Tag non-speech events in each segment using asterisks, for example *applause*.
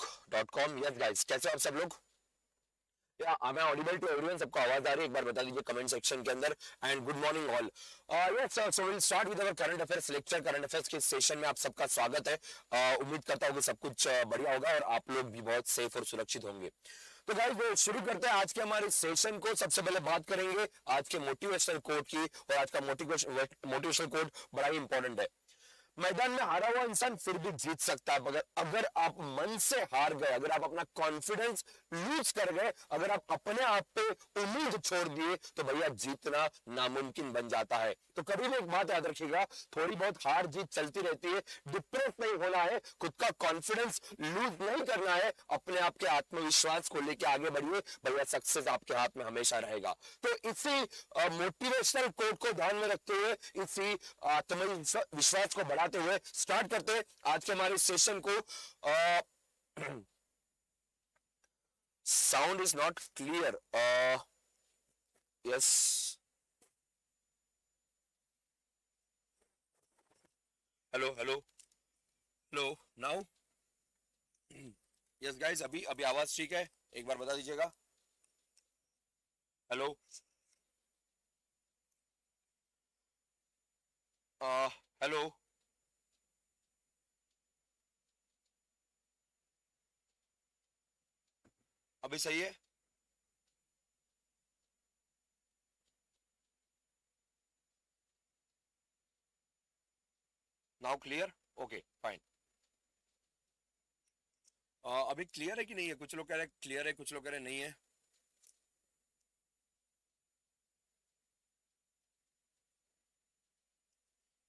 Book dot com yes guys कैसे आप सब लोग या हाँ, मैं ऑडिबल टू एवरीवन सबको आवाज आ रही है एक बार बता दीजिए कमेंट सेक्शन के अंदर and good morning all yes so will start with our current affairs lecture current affairs के सेशन में आप सबका स्वागत है uh, उम्मीद करता हूँ कि सब कुछ uh, बढ़िया होगा और आप लोग भी बहुत सेफ और सुरक्षित होंगे तो गाइस शुरू करते हैं आज के हमारे सेशन को सबसे पहले बात करेंगे आज के मोटिवेशनल कोड की और आज का मोटिवेशनल मोटिवेशनल कोड बड़ा ही इंपॉर्टेंट है मैदान में हारा हुआ इंसान फिर भी जीत सकता है मगर अगर आप मन से हार गए अगर आप अपना कॉन्फिडेंस लूज कर गए अगर आप अपने आप पे उम्मीद छोड़ दिए तो भैया जीतना नामुमकिन बन जाता है तो कभी भी एक बात याद रखिएगा थोड़ी बहुत हार जीत चलती रहती है डिप्रेस नहीं होना है खुद का कॉन्फिडेंस लूज नहीं करना है अपने आप के आत्मविश्वास को लेकर आगे बढ़िए भैया सक्सेस आपके हाथ में हमेशा रहेगा तो इसी मोटिवेशनल कोड को ध्यान में रखते हुए इसी आत्मविश्वास को बढ़ा बताते हुए स्टार्ट करते हैं आज के हमारे सेशन को sound is not clear yes hello hello hello now yes guys अभी अभी आवाज ठीक है एक बार बता दीजिएगा हेलो हेलो uh, अभी सही है नाउ क्लियर ओके फाइन अभी क्लियर है कि नहीं है कुछ लोग कह रहे हैं क्लियर है कुछ लोग कह रहे नहीं है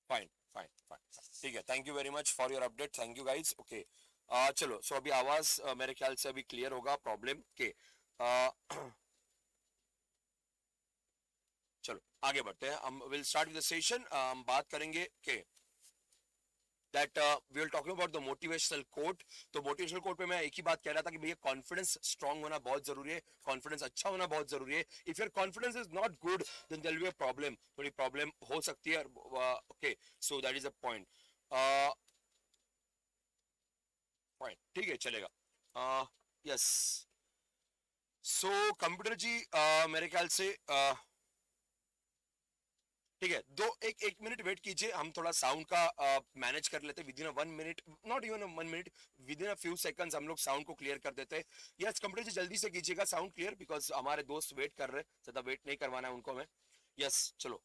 फाइन फाइन फाइन ठीक है thank you very much for your update thank you guys okay आ, चलो सो अभी आवाज आ, मेरे ख्याल से अभी क्लियर होगा प्रॉब्लम के आ, *clears throat* चलो आगे बढ़ते हैं हम विल स्टार्ट विद सेशन हम बात करेंगे के that we will talking about the motivational quote तो मोटिवेशनल कोट पे मैं एक ही बात कह रहा था कि भैया कॉन्फिडेंस स्ट्रांग होना बहुत जरूरी है कॉन्फिडेंस अच्छा होना बहुत जरूरी है if your confidence is not good then there be a problem थोड़ी प्रॉब्लम हो सकती है okay so that is a point point ठीक है चलेगा यस सो कंप्यूटर जी आ, मेरे ख्याल से uh, ठीक है दो एक एक मिनट वेट कीजिए हम थोड़ा साउंड का मैनेज कर लेते within a one minute not even a one minute within a few seconds हम लोग साउंड को क्लियर कर देते हैं यस कंप्यूटर जी जल्दी से कीजिएगा साउंड क्लियर बिकॉज हमारे दोस्त वेट कर रहे ज्यादा वेट नहीं करवाना है उनको हमें यस yes, चलो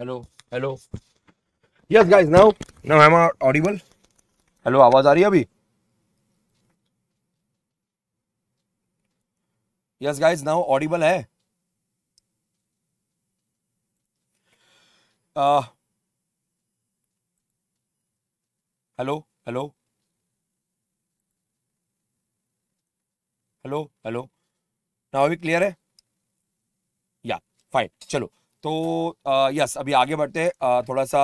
hello hello yes guys now now I am audible hello आवाज आ रही है अभी यस गाइस नाउ ऑडिबल है hello hello hello hello now अभी क्लियर है या फाइन चलो तो यस अभी आगे बढ़ते थोड़ा सा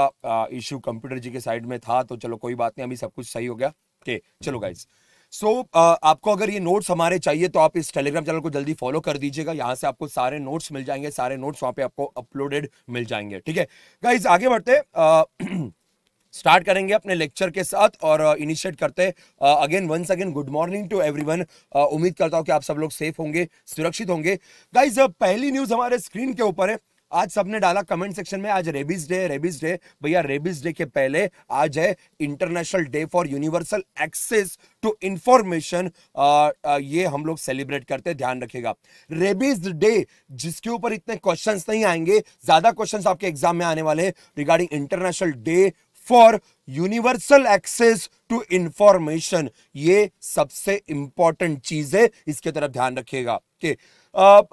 इश्यू कंप्यूटर जी के साइड में था तो चलो कोई बात नहीं अभी सब कुछ सही हो गया के चलो गाइज सो so, आपको अगर ये नोट्स हमारे चाहिए तो आप इस टेलीग्राम चैनल को जल्दी फॉलो कर दीजिएगा यहाँ से आपको सारे नोट्स मिल जाएंगे सारे नोट्स वहाँ पे आपको अपलोडेड मिल जाएंगे ठीक है गाइज आगे बढ़ते स्टार्ट *clears throat* करेंगे अपने लेक्चर के साथ और इनिशिएट करते again once again good morning to everyone उम्मीद करता हूँ कि आप सब लोग सेफ होंगे सुरक्षित होंगे गाइज पहली न्यूज हमारे स्क्रीन के ऊपर है आज सबने डाला कमेंट सेक्शन में आज रेबीज डे रेबीज डे भैया रेबीज डे के पहले आज है international day for universal access to information ये हम लोग सेलिब्रेट करते ध्यान रखेगा रेबीज डे जिसके ऊपर इतने क्वेश्चंस नहीं आएंगे ज्यादा क्वेश्चंस आपके एग्जाम में आने वाले regarding international day for universal access to information ये सबसे इंपॉर्टेंट चीज है इसके तरफ ध्यान रखिएगा okay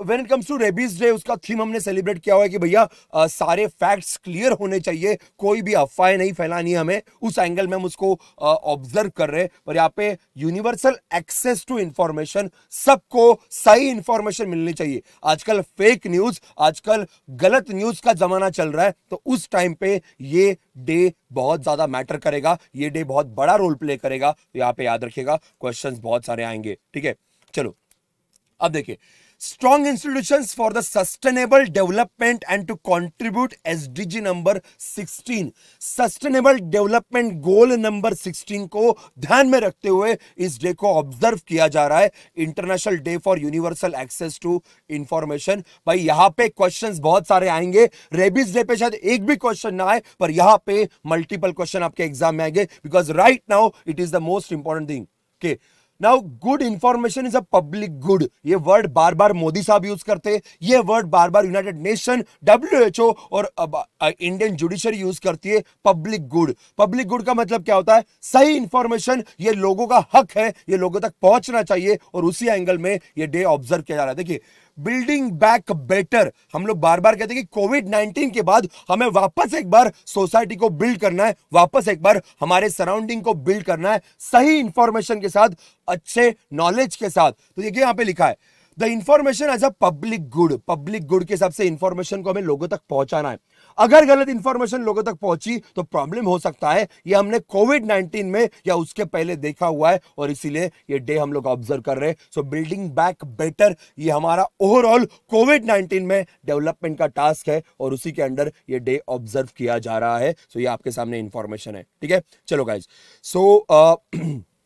when it comes to rabies day उसका थीम हमने सेलिब्रेट किया हुआ है कि भैया uh, सारे फैक्ट्स क्लियर होने चाहिए कोई भी अफवाहें नहीं फैलानी है हमें उस एंगल में हम उसको ऑब्जर्व uh, कर रहे हैं और यहाँ पे यूनिवर्सल एक्सेस टू इंफॉर्मेशन सबको सही इंफॉर्मेशन मिलनी चाहिए आजकल फेक न्यूज आजकल गलत न्यूज का जमाना चल रहा है तो उस टाइम पे ये डे बहुत ज्यादा मैटर करेगा ये डे बहुत बड़ा रोल प्ले करेगा तो यहाँ पे याद रखिएगा क्वेश्चन बहुत सारे आएंगे ठीक है चलो अब देखिए strong institutions for the sustainable development and to contribute SDG number 16 sustainable development goal number 16 को ध्यान में रखते हुए इस डे को ऑब्जर्व किया जा रहा है international day for universal access to information भाई यहां पे क्वेश्चन बहुत सारे आएंगे रेबीज डे पे शायद एक भी क्वेश्चन ना आए पर यहाँ पे मल्टीपल क्वेश्चन आपके एग्जाम में आएंगे because right now it is the most important thing के now good information is a public good ये वर्ड बार बार मोदी साहब यूज करते हैं ये वर्ड बार बार United Nation W H O और इंडियन जुडिशरी यूज करती है पब्लिक गुड पब्लिक गुड का मतलब क्या होता है सही इंफॉर्मेशन ये लोगों का हक है ये लोगों तक पहुंचना चाहिए और उसी एंगल में ये डे ऑब्जर्व किया जा रहा है देखिए बिल्डिंग बैक बेटर हम लोग बार बार कहते हैं कि कोविड 19 के बाद हमें वापस एक बार सोसाइटी को बिल्ड करना है वापस एक बार हमारे सराउंडिंग को बिल्ड करना है सही इंफॉर्मेशन के साथ अच्छे नॉलेज के साथ तो देखिए यहां पे लिखा है the information as a public good public good के हिसाब से इंफॉर्मेशन को हमें लोगों तक पहुंचाना है अगर गलत इंफॉर्मेशन लोगों तक पहुंची तो प्रॉब्लम हो सकता है ये हमने कोविड नाइनटीन में या उसके पहले देखा हुआ है और इसीलिए ये डे हम लोग ऑब्जर्व कर रहे हैं सो बिल्डिंग बैक बेटर ये हमारा ओवरऑल कोविड नाइनटीन में डेवलपमेंट का टास्क है और उसी के अंडर ये डे ऑब्जर्व किया जा रहा है सो so, ये आपके सामने इंफॉर्मेशन है ठीक है चलो गाइज सो so, uh, *clears throat*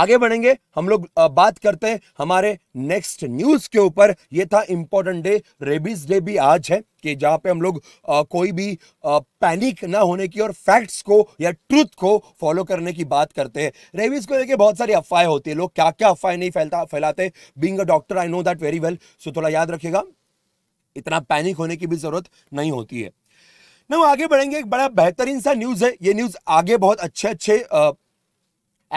आगे बढ़ेंगे हम लोग बात करते हैं हमारे नेक्स्ट न्यूज के ऊपर ये था इम्पोर्टेंट डे रेबीज डे भी आज है कि जहाँ पे हम लोग कोई भी पैनिक ना होने की और फैक्ट्स को या ट्रूथ को फॉलो करने की बात करते हैं रेबीज को लेके बहुत सारी अफवाहें होती है लोग क्या क्या अफवाहें नहीं फैलता फैलाते being a doctor I know that very well so थोड़ा याद रखेगा इतना पैनिक होने की भी जरूरत नहीं होती है ना आगे बढ़ेंगे एक बड़ा बेहतरीन सा न्यूज़ है ये न्यूज़ आगे बहुत अच्छे अच्छे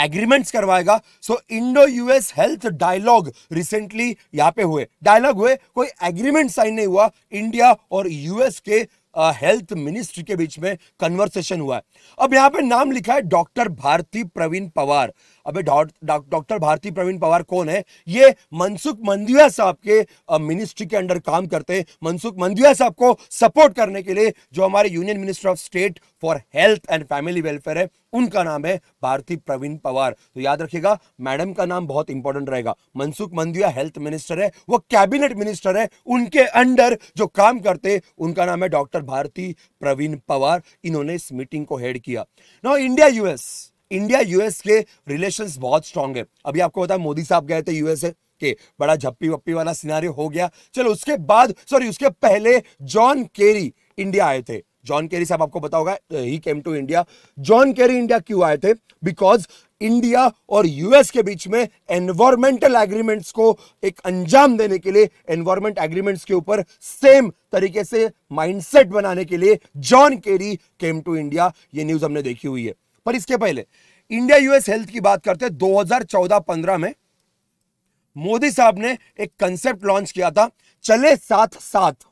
एग्रीमेंट्स करवाएगा so Indo US health dialogue recently यहां पे हुए डायलॉग हुए कोई एग्रीमेंट साइन नहीं हुआ इंडिया और यूएस के हेल्थ uh, मिनिस्ट्री के बीच में कन्वर्सेशन हुआ है अब यहां पे नाम लिखा है डॉक्टर भारती प्रवीण पवार अबे डॉक्टर भारती प्रवीण पवार कौन है ये मनसुख मंदिया साहब के मिनिस्ट्री के अंडर काम करते हैं मनसुख मंदिया साहब को सपोर्ट करने के लिए जो हमारे union minister of state for health and family welfare है उनका नाम है भारती प्रवीण पवार तो याद रखिएगा मैडम का नाम बहुत इंपॉर्टेंट रहेगा मनसुख मंदिया हेल्थ मिनिस्टर है वो कैबिनेट मिनिस्टर है उनके अंडर जो काम करते उनका नाम है डॉक्टर भारती प्रवीण पवार इन्होंने इस मीटिंग को हेड किया now India US India US के रिलेशन बहुत स्ट्रांग है अभी आपको पता है मोदी साहब गए थे यूएसए के बड़ा झप्पी वप्पी वाला सिनारी हो गया चलो उसके बाद सॉरी उसके पहले जॉन केरी इंडिया आए थे जॉन केरी साहब आपको पता ही came to India John Kerry India क्यों आए थे बिकॉज इंडिया और यूएस के बीच में एनवायरमेंटल एग्रीमेंट्स को एक अंजाम देने के लिए एनवायरमेंट एग्रीमेंट्स के ऊपर सेम तरीके से माइंडसेट बनाने के लिए John Kerry came to India ये न्यूज हमने देखी हुई है पर इसके पहले इंडिया यूएस हेल्थ की बात करते हैं 2014-15 में मोदी साहब ने एक कंसेप्ट लॉन्च किया था चले साथ साथ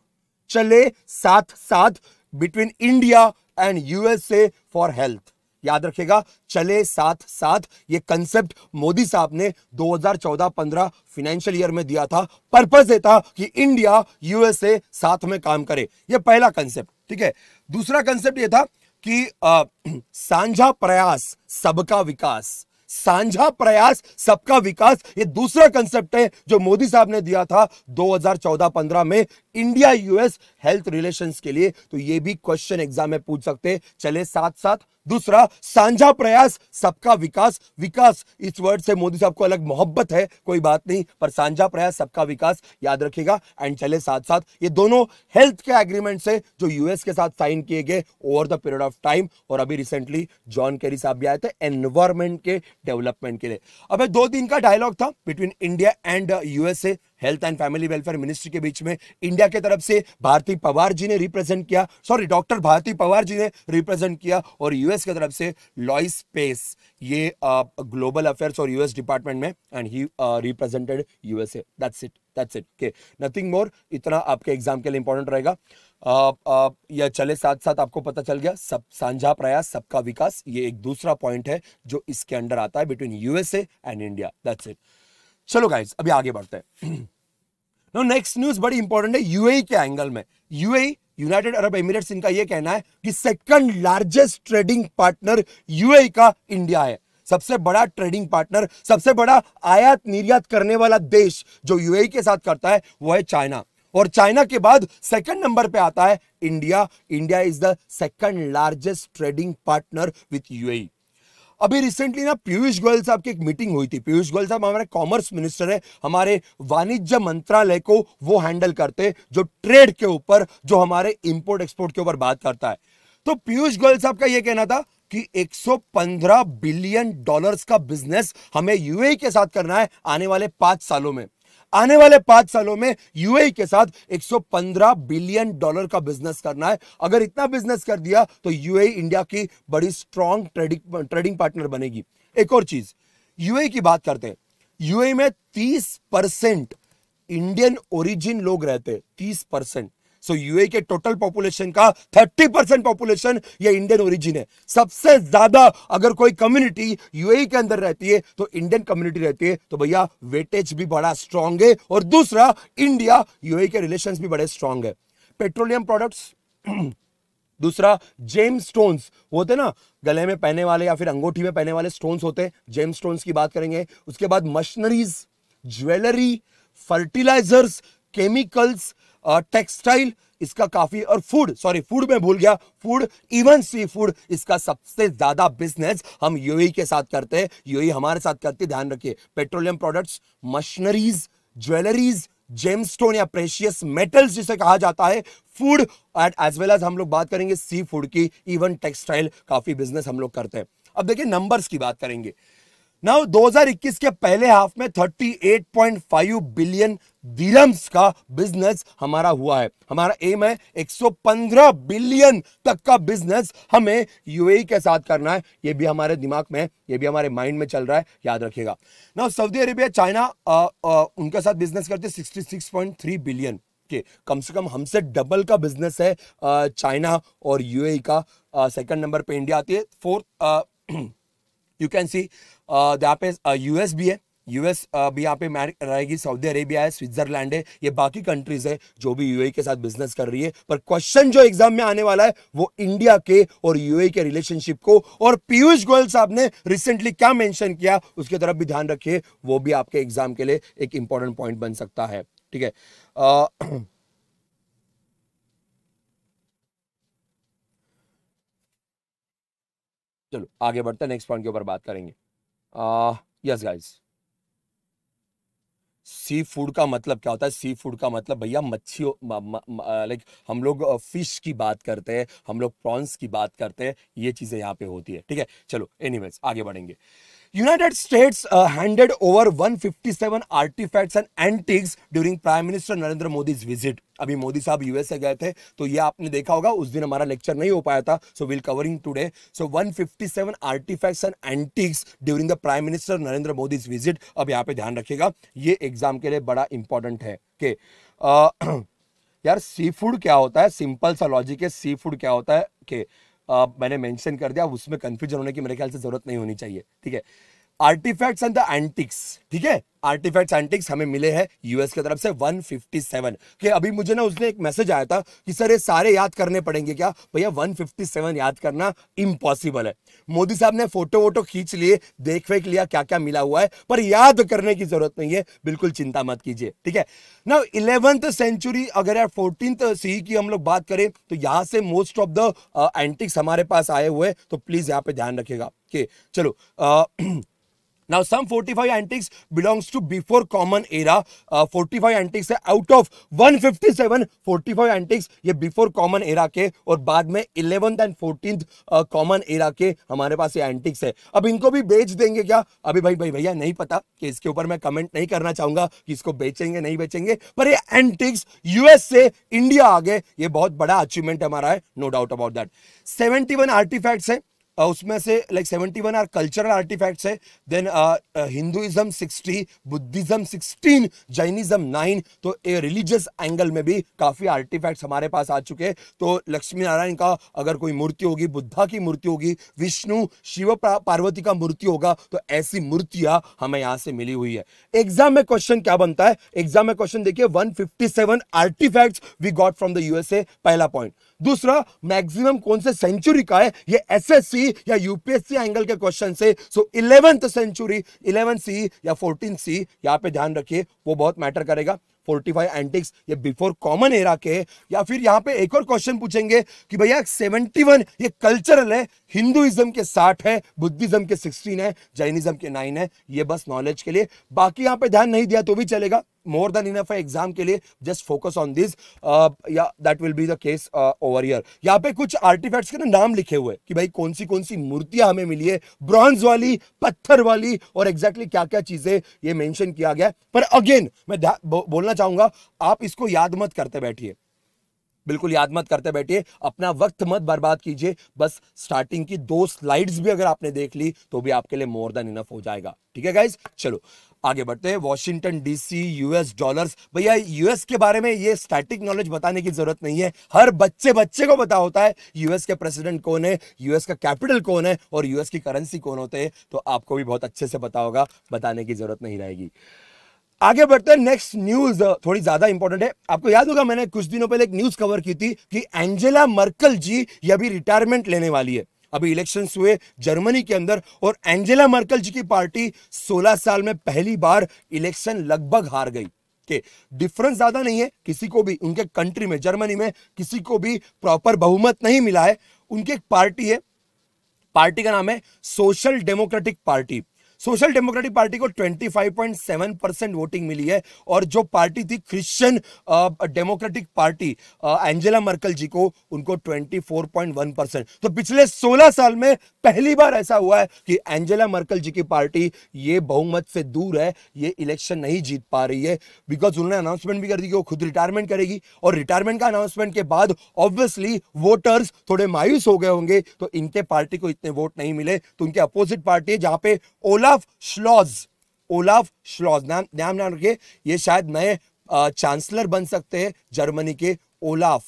चले साथ साथ between India and USA for health याद रखेगा चले साथ साथ ये कंसेप्ट मोदी साहब ने 2014-15 फाइनेंशियल ईयर में दिया था पर्पज ये था कि इंडिया यूएसए साथ में काम करे ये पहला कंसेप्ट ठीक है दूसरा कंसेप्ट ये था कि सांझा प्रयास सबका विकास सांझा प्रयास सबका विकास ये दूसरा कंसेप्ट है जो मोदी साहब ने दिया था 2014-15 में इंडिया यूएस हेल्थ रिलेशंस के लिए तो ये भी क्वेश्चन एग्जाम में पूछ सकते चले साथ साथ दूसरा सांझा प्रयास सबका विकास विकास इस वर्ड से मोदी साहब को अलग मोहब्बत है कोई बात नहीं पर साझा प्रयास सबका विकास याद रखेगा एंड चले साथ साथ ये दोनों हेल्थ के एग्रीमेंट से जो यूएस के साथ साइन किए गए over the period of time और अभी रिसेंटली जॉन केरी साहब भी आए थे एनवायरमेंट के डेवलपमेंट के लिए अब दो दिन का डायलॉग था between India and USA health and family welfare ministry के बीच में इंडिया के तरफ से भारती पवार जी ने रिप्रेजेंट किया सॉरी डॉक्टर भारती पवार जी ने रिप्रेजेंट किया और यूएस की तरफ से लॉइस पेस ये ग्लोबल अफेयर्स और यूएस डिपार्टमेंट में and he represented USA that's it that's it के नथिंग मोर इतना आपके एग्जाम के लिए इंपॉर्टेंट रहेगा यह चले साथ साथ आपको पता चल गया सब साझा प्रयास सबका विकास ये एक दूसरा पॉइंट है जो इसके अंडर आता है between USA and India that's it चलो गाइस अभी आगे बढ़ते हैं *clears throat* नो नेक्स्ट न्यूज बड़ी इंपॉर्टेंट है यूए e के एंगल में यूए यूनाइटेड अरब एमिरेट्स इनका यह कहना है कि second largest trading partner UAE का इंडिया है सबसे बड़ा ट्रेडिंग पार्टनर सबसे बड़ा आयात निर्यात करने वाला देश जो यूए e के साथ करता है वो है चाइना और चाइना के बाद सेकंड नंबर पे आता है India India is the second largest trading partner with UAE अभी रिसेंटली ना पीयूष गोयल साहब की एक मीटिंग हुई थी पीयूष गोयल साहब हमारे कॉमर्स मिनिस्टर है हमारे वाणिज्य मंत्रालय को वो हैंडल करते जो ट्रेड के ऊपर जो हमारे इंपोर्ट एक्सपोर्ट के ऊपर बात करता है तो पीयूष गोयल साहब का ये कहना था कि 115 बिलियन डॉलर्स का बिजनेस हमें यूएई e के साथ करना है आने वाले पांच सालों में आने वाले पांच सालों में यूएई के साथ 115 बिलियन डॉलर का बिजनेस करना है अगर इतना बिजनेस कर दिया तो यूएई इंडिया की बड़ी स्ट्रॉन्ग ट्रेडिंग ट्रेडिंग पार्टनर बनेगी एक और चीज यूएई की बात करते हैं यूएई में 30 परसेंट इंडियन ओरिजिन लोग रहते हैं 30 परसेंट सो यूए के टोटल पॉपुलेशन का 30 परसेंट पॉपुलेशन ये इंडियन ओरिजिन है सबसे ज्यादा अगर कोई कम्युनिटी यूए e के अंदर रहती है तो इंडियन कम्युनिटी रहती है तो भैया वेटेज भी बड़ा स्ट्रांग है और दूसरा इंडिया यूए e के रिलेशन भी बड़े स्ट्रांग है पेट्रोलियम प्रोडक्ट्स *clears throat* दूसरा जेम स्टोन्स होते ना गले में पहने वाले या फिर अंगूठी में पहने वाले स्टोन्स होते जेम स्टोन्स की बात करेंगे उसके बाद machineries jewellery fertilisers chemicals textile इसका काफी और फूड सॉरी फूड में भूल गया फूड इवन सी फूड इसका सबसे ज्यादा बिजनेस हम यूएई e के साथ करते हैं यूएई e हमारे साथ करते ध्यान रखिए petroleum products machineries jewelleries gemstone या प्रेशियस मेटल्स जिसे कहा जाता है food and as well as हम लोग बात करेंगे सी फूड की इवन टेक्सटाइल काफी बिजनेस हम लोग करते हैं अब देखिए नंबर्स की बात करेंगे नाउ 2021 के पहले हाफ में 38.5 बिलियन दिरम्स का बिजनेस हमारा हुआ है हमारा एम है 115 बिलियन तक का बिजनेस हमें यूएई e के साथ करना है ये भी हमारे दिमाग में है ये भी हमारे माइंड में चल रहा है याद रखिएगा नाउ सऊदी अरेबिया चाइना उनके साथ बिजनेस करते 66.3 बिलियन के कम से कम हमसे डबल का बिजनेस है चाइना और यूएई e का सेकंड नंबर पे इंडिया आती है फोर्थ यू कैन सी यहाँ पे यूएस भी है यूएस भी यहाँ पे रहेगी सऊदी अरेबिया है स्विट्जरलैंड है ये बाकी कंट्रीज है जो भी यूए e के साथ बिजनेस कर रही है पर क्वेश्चन जो एग्जाम में आने वाला है वो इंडिया के और यूए e के रिलेशनशिप को और पीयूष गोयल साहब ने रिसेंटली क्या मेंशन किया उसकी तरफ भी ध्यान रखिए वो भी आपके एग्जाम के लिए एक इंपॉर्टेंट पॉइंट बन सकता है ठीक है *clears throat* चलो आगे बढ़ते नेक्स्ट पॉइंट के ऊपर बात करेंगे यस गाइस सी फूड का मतलब क्या होता है सी फूड का मतलब भैया मच्छी लाइक हम लोग फिश की बात करते हैं हम लोग प्रॉन्स की बात करते हैं ये चीज़ें यहाँ पे होती है ठीक है चलो एनीवेज आगे बढ़ेंगे United States uh, handed over 157 artifacts and antiques during Prime Minister Narendra Modi's visit. अभी मोदी साहब यूएसए गए थे तो ये आपने देखा होगा उस दिन हमारा लेक्चर नहीं हो पाया था so will covering today so 157 artefacts and antiques during the prime minister Narendra Modi visit अब यहाँ पे ध्यान रखिएगा ये एग्जाम के लिए बड़ा इंपॉर्टेंट है के okay. uh, *clears throat* यार सी फूड क्या होता है सिंपल सा लॉजिक है सी फूड क्या होता है के okay. मैंने मेंशन कर दिया उसमें कंफ्यूजन होने की मेरे ख्याल से ज़रूरत नहीं होनी चाहिए ठीक है आर्टिफैक्ट्स एंड द एंटिक्स ठीक है आर्टिफैक्ट्स एंटिक्स हमें मिले हैं यूएस की तरफ से 157 कि अभी मुझे ना उसने एक मैसेज आया था कि सर ये सारे याद करने पड़ेंगे क्या भैया 157 याद करना इम्पॉसिबल है मोदी साहब ने फोटो वोटो खींच लिए देख फेंक लिया क्या क्या मिला हुआ है पर याद करने की जरूरत नहीं है बिल्कुल चिंता मत कीजिए ठीक है ना इलेवंथ सेंचुरी अगर यार फोर्टीन सी की हम लोग बात करें तो यहाँ से मोस्ट ऑफ द एंटिक्स हमारे पास आए हुए तो प्लीज यहाँ पे ध्यान रखेगा चलो आ, uh, *clears throat* Now some 45 antiques belongs to before common era. Uh, 45 antiques है out of 157 45 antiques ये before common era के और बाद में 11th and 14th uh, common era के हमारे पास ये antiques है अब इनको भी बेच देंगे क्या अभी भाई भाई भैया नहीं पता कि इसके ऊपर मैं कमेंट नहीं करना चाहूंगा कि इसको बेचेंगे नहीं बेचेंगे पर ये एंटिक्स यूएस से इंडिया आ गए ये बहुत बड़ा अचीवमेंट हमारा है no doubt about that 71 artefacts है उसमें से like seventy one are cultural artefacts है then Hinduism sixty Buddhism sixteen Jainism nine तो ए रिलीजियस एंगल में भी काफ़ी आर्टिफैक्ट्स हमारे पास आ चुके हैं तो लक्ष्मी नारायण का अगर कोई मूर्ति होगी बुद्धा की मूर्ति होगी विष्णु शिव पार्वती का मूर्ति होगा तो ऐसी मूर्तियाँ हमें यहाँ से मिली हुई है एग्जाम में क्वेश्चन क्या बनता है एग्जाम में क्वेश्चन देखिए one fifty seven artefacts we got from the USA पहला पॉइंट दूसरा मैक्सिमम कौन से सेंचुरी का है ये एसएससी या यूपीएससी एंगल के क्वेश्चन से so eleventh century eleven C या फोर्टीन सी यहाँ पे ध्यान रखिए वो बहुत मैटर करेगा 45 एंटिक्स ये बिफोर कॉमन एरा के या फिर यहाँ पे एक और क्वेश्चन पूछेंगे कि भैया 71 ये कल्चरल है हिंदुइज्म के 60 है बुद्धिज्म के 16 है जैनिज्म के 9 है ये बस नॉलेज के लिए बाकी यहाँ पे ध्यान नहीं दिया तो भी चलेगा मोर देन इनफ है एग्जाम के लिए जस्ट फोकस ऑन दिस या that will be the case over here यहाँ पे कुछ आर्टिफैक्ट्स के ना नाम लिखे हुए कि भाई कौन सी कौन सी मूर्तियां हमें मिली है ब्रॉन्ज वाली पत्थर वाली और एग्जैक्टली exactly क्या क्या चीजें ये मेंशन किया गया पर अगेन मैं बो, बोलना चाहूंगा आप इसको याद मत करते बैठिए बिल्कुल याद मत करते बैठिए अपना वक्त मत बर्बाद कीजिए बस स्टार्टिंग की दो स्लाइड्स भी अगर आपने देख ली तो भी आपके लिए मोर देन इनफ हो जाएगा ठीक है गाइज चलो आगे बढ़ते हैं वॉशिंगटन डीसी यूएस डॉलर्स भैया यूएस के बारे में ये स्टैटिक नॉलेज बताने की जरूरत नहीं है हर बच्चे बच्चे को पता होता है यूएस के प्रेसिडेंट कौन है यूएस का कैपिटल कौन है और यूएस की करेंसी कौन होते हैं तो आपको भी बहुत अच्छे से पता होगा बताने की जरूरत नहीं रहेगी आगे बढ़ते हैं नेक्स्ट न्यूज थोड़ी ज्यादा इंपॉर्टेंट है आपको याद होगा मैंने कुछ दिनों पहले एक न्यूज कवर की थी कि एंजेला मर्कल जी ये अभी रिटायरमेंट लेने वाली है अभी इलेक्शन हुए जर्मनी के अंदर और एंजेला मर्कल जी की पार्टी 16 साल में पहली बार इलेक्शन लगभग हार गई के डिफरेंस ज्यादा नहीं है किसी को भी उनके कंट्री में जर्मनी में किसी को भी प्रॉपर बहुमत नहीं मिला है उनकी एक पार्टी है पार्टी का नाम है Social Democratic Party Social Democratic Party को 25.7 परसेंट वोटिंग मिली है और जो पार्टी थी Christian Democratic Party Angela Merkel ji को उनको 24.1 परसेंट तो पिछले 16 साल में पहली बार ऐसा हुआ है कि एंजेला मर्कल जी की पार्टी ये बहुमत से दूर है ये इलेक्शन नहीं जीत पा रही है बिकॉज उन्होंने अनाउंसमेंट भी कर दी कि वो खुद रिटायरमेंट करेगी और रिटायरमेंट का अनाउंसमेंट के बाद ऑब्वियसली वोटर्स थोड़े मायूस हो गए होंगे तो इनके पार्टी को इतने वोट नहीं मिले तो उनके अपोजिट पार्टी है जहां पे ओला ओलाफ श्लॉज ओलाफ श्लॉज नाम नाम नाम रखिए ये शायद नए चांसलर बन सकते हैं जर्मनी के ओलाफ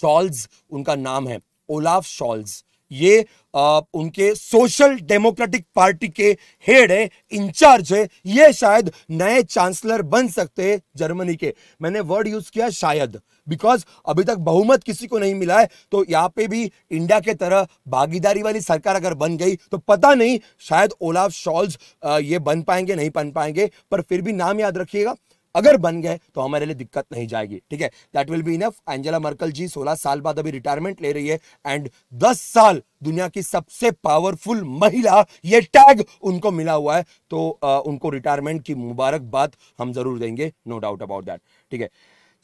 शॉल्स उनका नाम है ओलाफ शॉल्स ये आ, उनके सोशल डेमोक्रेटिक पार्टी के हेड है इंचार्ज है ये शायद नए चांसलर बन सकते हैं जर्मनी के मैंने वर्ड यूज किया शायद बिकॉज अभी तक बहुमत किसी को नहीं मिला है तो यहाँ पे भी इंडिया के तरह भागीदारी वाली सरकार अगर बन गई तो पता नहीं शायद ओलाफ शॉल्स ये बन पाएंगे नहीं बन पाएंगे पर फिर भी नाम याद रखिएगा अगर बन गए तो हमारे लिए दिक्कत नहीं जाएगी ठीक है that will be enough Angela Merkel ji 16 साल बाद अभी रिटायरमेंट ले रही है एंड 10 साल दुनिया की सबसे पावरफुल महिला ये टैग उनको मिला हुआ है तो आ, उनको रिटायरमेंट की मुबारकबाद हम जरूर देंगे नो डाउट अबाउट दैट ठीक है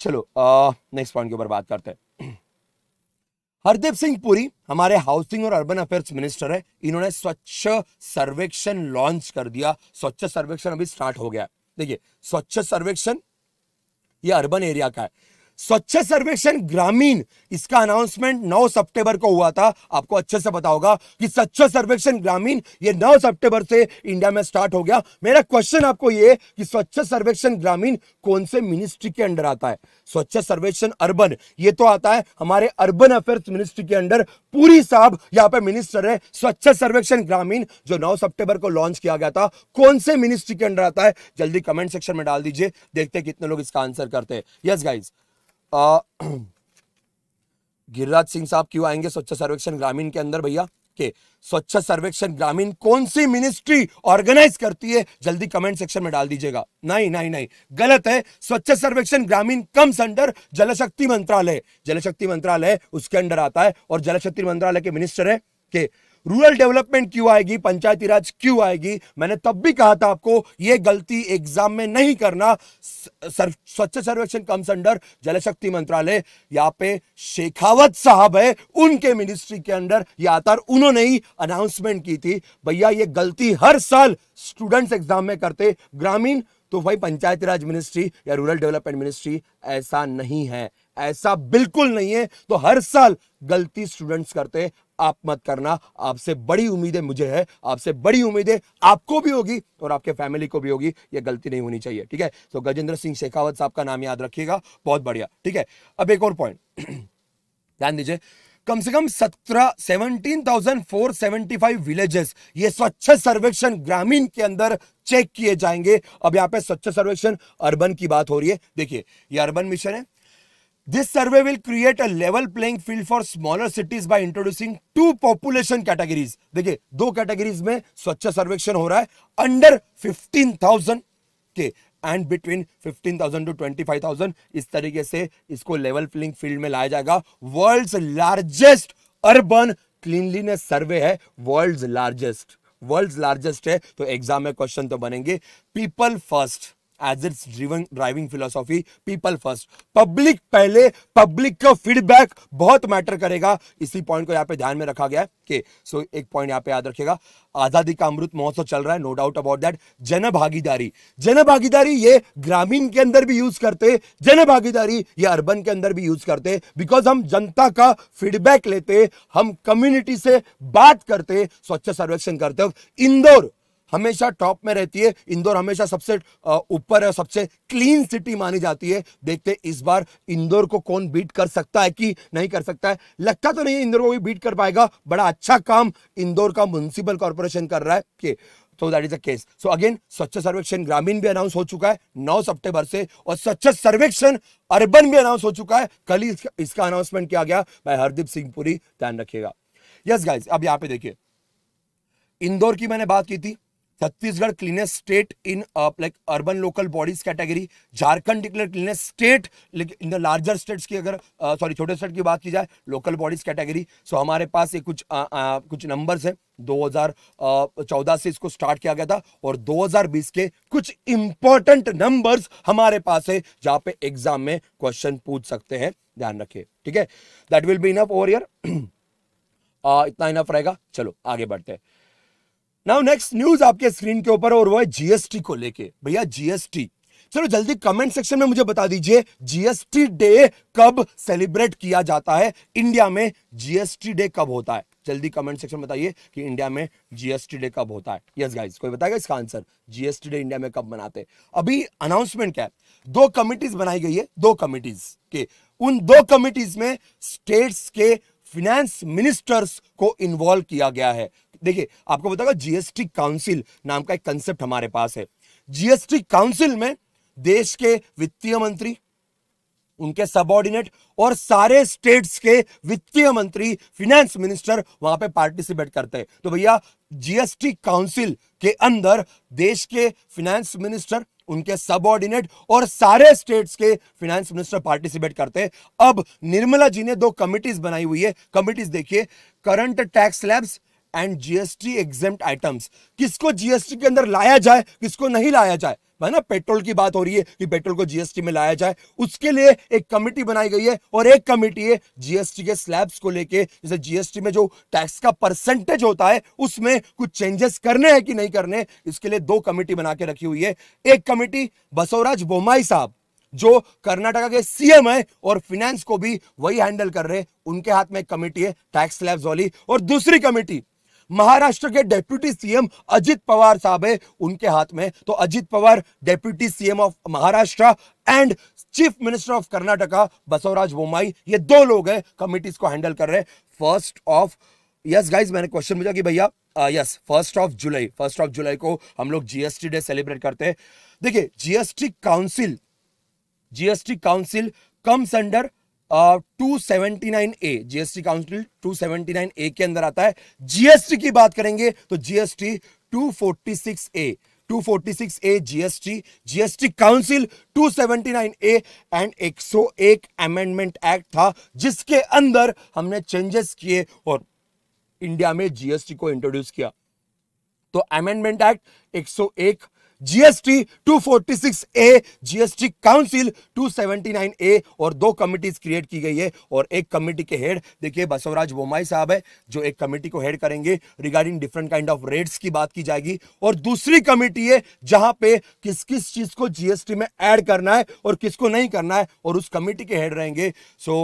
चलो नेक्स्ट पॉइंट के ऊपर बात करते हैं हरदीप सिंह पुरी हमारे हाउसिंग और अर्बन अफेयर्स मिनिस्टर है इन्होंने स्वच्छ सर्वेक्षण लॉन्च कर दिया स्वच्छ सर्वेक्षण अभी स्टार्ट हो गया देखिए स्वच्छ सर्वेक्षण ये अर्बन एरिया का है स्वच्छ सर्वेक्षण ग्रामीण इसका अनाउंसमेंट 9 सितंबर को हुआ था आपको अच्छे से पता होगा कि स्वच्छ सर्वेक्षण ग्रामीण ये 9 सितंबर से इंडिया में स्टार्ट हो गया मेरा क्वेश्चन आपको ये कि स्वच्छ सर्वेक्षण ग्रामीण कौन से मिनिस्ट्री के अंडर आता है स्वच्छ सर्वेक्षण अर्बन ये तो आता है हमारे अर्बन अफेयर्स मिनिस्ट्री के अंडर पूरी साहब यहाँ पे मिनिस्टर है स्वच्छ सर्वेक्षण ग्रामीण जो नौ सितंबर को लॉन्च किया गया था कौन से मिनिस्ट्री के अंडर आता है जल्दी कमेंट सेक्शन में डाल दीजिए देखते कितने लोग इसका आंसर करते हैं यस गाइज *clears throat* गिरिराज सिंह साहब क्यों आएंगे स्वच्छ सर्वेक्षण ग्रामीण के अंदर भैया के स्वच्छ सर्वेक्षण ग्रामीण कौन सी मिनिस्ट्री ऑर्गेनाइज करती है जल्दी कमेंट सेक्शन में डाल दीजिएगा नहीं नहीं नहीं गलत है स्वच्छ सर्वेक्षण ग्रामीण कम्स अंडर जलशक्ति मंत्रालय जलशक्ति मंत्रालय उसके अंडर आता है और जलशक्ति मंत्रालय के मिनिस्टर है के रूरल डेवलपमेंट क्यों आएगी पंचायती राज क्यों आएगी मैंने तब भी कहा था आपको ये गलती एग्जाम में नहीं करना स्वच्छ सर्वेक्षण कम्स अंडर जल शक्ति मंत्रालय यहाँ पे शेखावत साहब है उनके मिनिस्ट्री के अंडर यह आता उन्होंने ही अनाउंसमेंट की थी भैया ये गलती हर साल स्टूडेंट्स एग्जाम में करते ग्रामीण तो भाई पंचायती राज मिनिस्ट्री या रूरल डेवलपमेंट मिनिस्ट्री ऐसा नहीं है ऐसा बिल्कुल नहीं है तो हर साल गलती स्टूडेंट्स करते हैं आप मत करना आपसे बड़ी उम्मीदें मुझे है आपसे बड़ी उम्मीद आपको भी होगी और आपके फैमिली को भी होगी ये गलती नहीं होनी चाहिए ठीक है तो गजेंद्र सिंह शेखावत साहब का नाम याद रखिएगा बहुत बढ़िया ठीक है अब एक और पॉइंट *clears throat* ध्यान दीजिए कम से कम सत्रह seventeen thousand four seventy five villages ये स्वच्छ सर्वेक्षण ग्रामीण के अंदर चेक किए जाएंगे अब यहाँ पे स्वच्छ सर्वेक्षण अर्बन की बात हो रही है देखिए ये अर्बन मिशन है This survey will create a level playing field for smaller cities by introducing two population categories. देखिए दो categories में स्वच्छ सर्वेक्षण हो रहा है under 15,000 के and between fifteen thousand to twenty five thousand इस तरीके से इसको लेवल प्लेइंग फील्ड में लाया जाएगा world largest urban cleanliness survey है वर्ल्ड लार्जेस्ट वर्ल्ड लार्जेस्ट है तो एग्जाम में क्वेश्चन तो बनेंगे people first as its driven driving philosophy people first public पहले पब्लिक का फीडबैक बहुत मैटर करेगा इसी पॉइंट को यहाँ पे ध्यान में रखा गया है कि सो एक पॉइंट यहाँ पे याद रखेगा आजादी का अमृत महोत्सव चल रहा है नो डाउट अबाउट दैट जन भागीदारी जन भागीदारी ये ग्रामीण के अंदर भी यूज करते जन भागीदारी ये अर्बन के अंदर भी यूज करते बिकॉज हम जनता का फीडबैक लेते हम कम्युनिटी से बात करते स्वच्छ सर्वेक्षण करते इंदौर हमेशा टॉप में रहती है इंदौर हमेशा सबसे ऊपर है सबसे क्लीन सिटी मानी जाती है देखते इस बार इंदौर को कौन बीट कर सकता है कि नहीं कर सकता है लगता तो नहीं इंदौर को भी बीट कर पाएगा बड़ा अच्छा काम इंदौर का म्यूनसिपल कॉरपोरेशन कर रहा है कि तो that is a case so again Swachh Survekshan ग्रामीण भी अनाउंस हो चुका है नौ सप्टेबर से और स्वच्छ सर्वेक्षण अर्बन भी अनाउंस हो चुका है कल ही इसका, इसका अनाउंसमेंट किया गया भाई हरदीप सिंह पुरी ध्यान रखिएगा यस गाइज अब यहां पे देखिए इंदौर की मैंने बात की थी Chhattisgarh cleanest state in like urban local bodies category Jharkhand declare cleanest state in the larger states की अगर सॉरी uh, छोटे स्टेट की बात की जाए लोकल बॉडीज कैटेगरी सो हमारे पास ये कुछ आ, uh, आ, uh, कुछ नंबर्स हैं 2014 से इसको स्टार्ट किया गया था और 2020 के कुछ इंपॉर्टेंट नंबर्स हमारे पास है जहाँ पे एग्जाम में क्वेश्चन पूछ सकते हैं ध्यान रखिए ठीक है that will be enough over here इतना इनफ रहेगा चलो आगे बढ़ते हैं नाउ नेक्स्ट न्यूज आपके स्क्रीन के ऊपर और वो है जीएसटी को लेके भैया जीएसटी चलो जल्दी कमेंट सेक्शन में मुझे बता दीजिए जीएसटी डे कब सेलिब्रेट किया जाता है इंडिया में जीएसटी डे कब होता है जल्दी कमेंट सेक्शन में बताइए कि इंडिया में जीएसटी डे कब होता है यस yes गाइस कोई बताएगा इसका आंसर जीएसटी डे इंडिया में कब मनाते हैं अभी अनाउंसमेंट क्या है दो कमिटीज बनाई गई है दो कमिटीज के उन दो कमिटीज में स्टेट्स के फिनेंस मिनिस्टर्स को इन्वॉल्व किया गया है देखिए आपको बताऊंगा जीएसटी काउंसिल नाम का एक कंसेप्ट हमारे पास है जीएसटी काउंसिल में देश के वित्तीय मंत्री उनके सबॉर्डिनेट और सारे स्टेट्स के वित्तीय मंत्री फिनेंस मिनिस्टर वहां पे पार्टिसिपेट करते हैं तो भैया जीएसटी काउंसिल के अंदर देश के फिनेंस मिनिस्टर उनके सबऑर्डिनेट और सारे स्टेट्स के फिनेंस मिनिस्टर पार्टिसिपेट करते हैं अब निर्मला जी ने दो कमिटीज बनाई हुई है कमिटीज देखिए current tax slabs and GST exempt items किसको जीएसटी के अंदर लाया जाए किसको नहीं लाया जाए है ना पेट्रोल की बात हो रही है कि पेट्रोल को जीएसटी में लाया जाए उसके लिए एक कमेटी बनाई गई है और एक कमेटी है जीएसटी के स्लैब्स को लेके जैसे जीएसटी में जो टैक्स का परसेंटेज होता है उसमें कुछ चेंजेस करने हैं कि नहीं करने इसके लिए दो कमेटी बना के रखी हुई है एक कमेटी बसवराज बोमाई साहब जो कर्नाटका के सीएम है और फिनेंस को भी वही हैंडल कर रहे उनके हाथ में एक कमेटी है टैक्स स्लैब्स वाली और दूसरी कमेटी महाराष्ट्र के डेप्यूटी सीएम अजित पवार साहब है उनके हाथ में तो Ajit Pawar deputy CM of Maharashtra and chief minister of Karnataka Basavaraj Bommai ये दो लोग हैं कमिटीज को हैंडल कर रहे हैं फर्स्ट ऑफ यस गाइज मैंने क्वेश्चन पूछा कि भैया yes first of July first of July को हम लोग जीएसटी डे सेलिब्रेट करते हैं देखिए GST council GST council comes under two seventy nine A GST council two seventy nine A के अंदर आता है जीएसटी की बात करेंगे तो GST two forty six A 246 A GST GST council 279 A and 101 amendment act था जिसके अंदर हमने चेंजेस किए और इंडिया में जीएसटी को इंट्रोड्यूस किया तो amendment act 101 GST 246 A GST council 279 A और दो कमिटीज क्रिएट की गई है और एक कमिटी के हेड देखिए बसवराज बोमाई साहब है जो एक कमिटी को हेड करेंगे regarding different kind of rates की बात की जाएगी और दूसरी कमिटी है जहां पे किस किस चीज को जीएसटी में ऐड करना है और किसको नहीं करना है और उस कमिटी के हेड रहेंगे so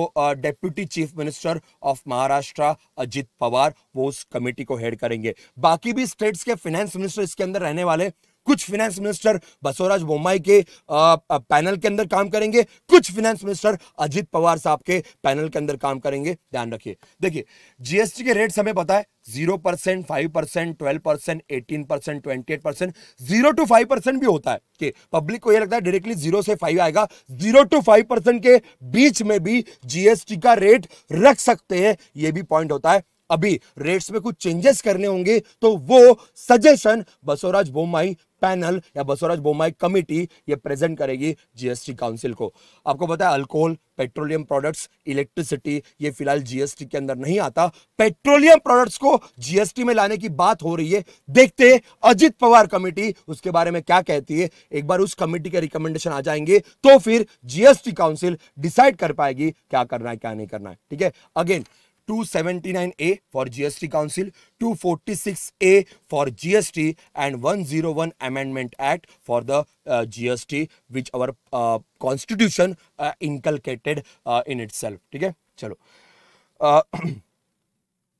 deputy chief minister of Maharashtra Ajit Pawar वो उस कमेटी को हेड करेंगे बाकी भी स्टेट्स के फाइनेंस मिनिस्टर इसके अंदर रहने वाले कुछ फिनेंस मिनिस्टर बसोराज बोम्माई के पैनल के अंदर काम करेंगे कुछ फिनेंस मिनिस्टर अजीत पवार साहब के पैनल के अंदर काम करेंगे ध्यान रखिए देखिए जीएसटी के रेट हमें पता है zero percent five percent twelve percent eighteen percent twenty eight percent zero two five percent भी होता है कि पब्लिक को यह लगता है डायरेक्टली जीरो से फाइव आएगा जीरो टू फाइव परसेंट के बीच में भी जीएसटी का रेट रख सकते हैं यह भी पॉइंट होता है अभी रेट्स में कुछ चेंजेस करने होंगे तो वो सजेशन बसोराज बोमाई पैनल या बसवराज बोमाई कमेटी ये प्रेजेंट करेगी जीएसटी काउंसिल को आपको पता है अल्कोहल पेट्रोलियम प्रोडक्ट्स इलेक्ट्रिसिटी ये फिलहाल जीएसटी के अंदर नहीं आता पेट्रोलियम प्रोडक्ट्स को जीएसटी में लाने की बात हो रही है देखते अजित पवार कमेटी उसके बारे में क्या कहती है एक बार उस कमेटी के रिकमेंडेशन आ जाएंगे तो फिर जीएसटी काउंसिल डिसाइड कर पाएगी क्या करना है क्या नहीं करना है ठीक है again 279A for GST Council, 246A for GST and 101 Amendment Act for the uh, GST which our uh, constitution uh, inculcated in itself. ठीक है चलो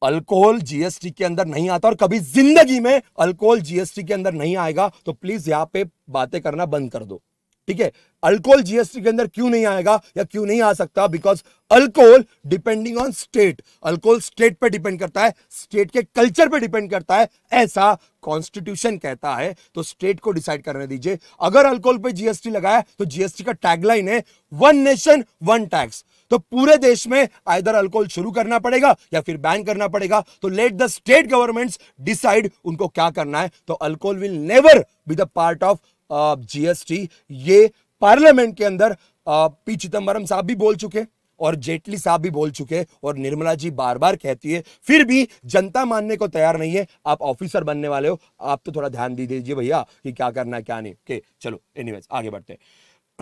अल्कोहल जीएसटी के अंदर नहीं आता और कभी जिंदगी में अल्कोहल जीएसटी के अंदर नहीं आएगा तो प्लीज यहाँ पे बातें करना बंद कर दो ठीक है अल्कोहल जीएसटी के अंदर क्यों नहीं आएगा या क्यों नहीं आ सकता because alcohol depending on state alcohol state पे डिपेंड करता है स्टेट के कल्चर पे डिपेंड करता है ऐसा कॉन्स्टिट्यूशन कहता है तो स्टेट को डिसाइड करने दीजिए अगर अल्कोहल पे जीएसटी लगाया तो जीएसटी का टैगलाइन है वन नेशन वन टैक्स तो पूरे देश में आधर अल्कोहल शुरू करना पड़ेगा या फिर बैन करना पड़ेगा तो let the state governments decide उनको क्या करना है तो alcohol will never be the part of GST ये पार्लियामेंट के अंदर पी चिदम्बरम साहब भी बोल चुके और जेटली साहब भी बोल चुके और निर्मला जी बार बार कहती है फिर भी जनता मानने को तैयार नहीं है आप ऑफिसर बनने वाले हो आप तो थोड़ा ध्यान दे दीजिए भैया कि क्या करना क्या नहीं के चलो एनीवेज आगे बढ़ते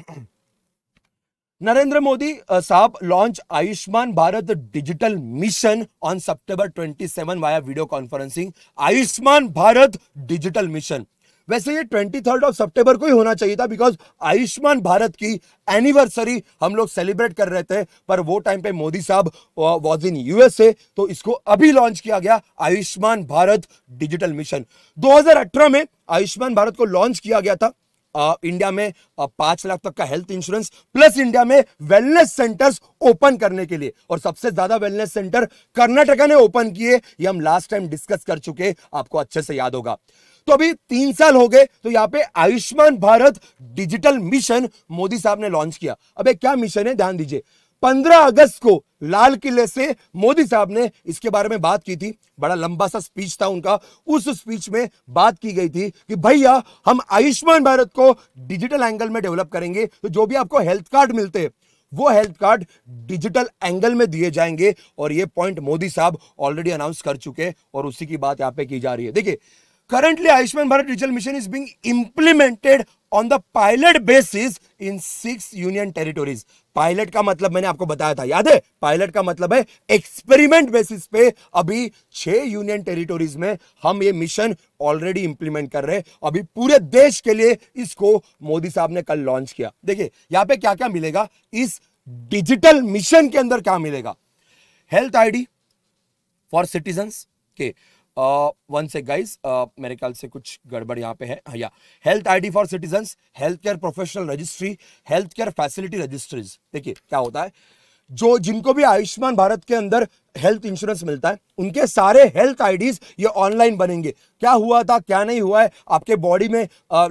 हैं *clears throat* नरेंद्र मोदी साहब launch Ayushman Bharat digital mission on September 27 via video conferencing Ayushman Bharat digital mission वैसे ये ट्वेंटी थर्ड ऑफ सितंबर को ही होना चाहिए था बिकॉज आयुष्मान भारत की एनिवर्सरी हम लोग सेलिब्रेट कर रहे थे पर वो टाइम पे मोदी साहब वॉज इन यूएसए तो इसको अभी लॉन्च किया गया आयुष्मान भारत डिजिटल मिशन 2018 में आयुष्मान भारत को लॉन्च किया गया था आ, इंडिया में पांच लाख तक का हेल्थ इंश्योरेंस प्लस इंडिया में वेलनेस सेंटर्स ओपन करने के लिए और सबसे ज्यादा वेलनेस सेंटर कर्नाटका ने ओपन किए ये हम लास्ट टाइम डिस्कस कर चुके आपको अच्छे से याद होगा तो अभी तीन साल हो गए तो यहाँ पे आयुष्मान भारत डिजिटल मिशन मोदी साहब ने लॉन्च किया अब क्या मिशन है ध्यान दीजिए 15 अगस्त को लाल किले से मोदी साहब ने इसके बारे में बात की थी बड़ा लंबा सा स्पीच था उनका उस स्पीच में बात की गई थी कि भैया हम आयुष्मान भारत को डिजिटल एंगल में डेवलप करेंगे तो जो भी आपको हेल्थ कार्ड मिलते हैं वो हेल्थ कार्ड डिजिटल एंगल में दिए जाएंगे और ये पॉइंट मोदी साहब ऑलरेडी अनाउंस कर चुके हैं और उसी की बात यहां पे की जा रही है देखिए Currently, Ayushman Bharat Digital Mission is being implemented on the pilot basis in six union territories pilot का मतलब मैंने आपको बताया था याद है पायलट का मतलब है एक्सपेरिमेंट बेसिस पे अभी छह यूनियन टेरिटोरीज में हम ये मिशन ऑलरेडी इंप्लीमेंट कर रहे हैं अभी पूरे देश के लिए इसको मोदी साहब ने कल लॉन्च किया देखिए यहाँ पे क्या क्या मिलेगा इस डिजिटल मिशन के अंदर क्या मिलेगा हेल्थ आईडी फॉर सिटीजन के वन से गाइस मेरे ख्याल से कुछ गड़बड़ यहाँ पे है हाँ, या health ID for citizen health care professional registry health care facility registries देखिए क्या होता है जो जिनको भी आयुष्मान भारत के अंदर हेल्थ इंश्योरेंस मिलता है उनके सारे हेल्थ आईडीज ये ऑनलाइन बनेंगे क्या हुआ था क्या नहीं हुआ है आपके बॉडी में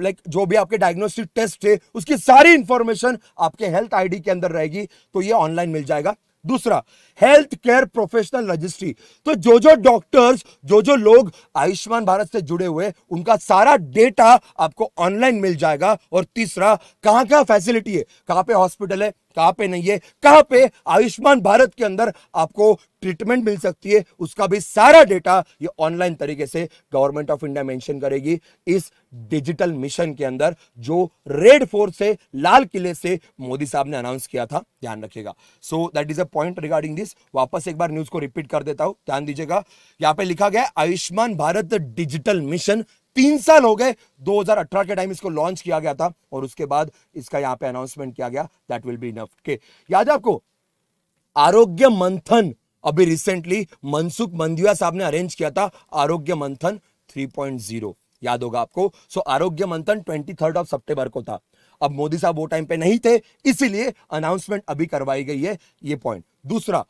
लाइक जो भी आपके डायग्नोस्टिक टेस्ट है उसकी सारी इंफॉर्मेशन आपके हेल्थ आईडी के अंदर रहेगी तो ये ऑनलाइन मिल जाएगा दूसरा हेल्थ केयर प्रोफेशनल रजिस्ट्री तो जो जो डॉक्टर्स जो जो लोग आयुष्मान भारत से जुड़े हुए उनका सारा डेटा आपको ऑनलाइन मिल जाएगा और तीसरा कहाँ कहाँ फैसिलिटी है कहाँ पे हॉस्पिटल है कहाँ पे नहीं है कहाँ पे आयुष्मान भारत के अंदर आपको ट्रीटमेंट मिल सकती है उसका भी सारा डेटा ये ऑनलाइन तरीके से गवर्नमेंट ऑफ इंडिया मेंशन करेगी इस डिजिटल मिशन के अंदर जो रेड फोर्स से लाल किले से मोदी साहब ने अनाउंस किया था ध्यान रखिएगा so that is a point regarding this 2019 वापस एक बार न्यूज को रिपीट कर देता हूं ध्यान दीजिएगा यहां पे लिखा गया आयुष्मान भारत डिजिटल मिशन तीन साल हो गए 2018 के टाइम इसको लॉन्च किया गया था और उसके बाद इसका यहां पे अनाउंसमेंट किया गया दैट विल बी इनफ के याद आपको आरोग्य मंथन अभी रिसेंटली मनसुख मंदिया साहब ने अरेंज किया था आरोग्य मंथन 3.0 याद होगा आपको सो आरोग्य मंथन ट्वेंटी ऑफ सितंबर को था अब मोदी साहब वो टाइम पे नहीं थे इसीलिए अनाउंसमेंट अभी करवाई गई है ये पॉइंट दूसरा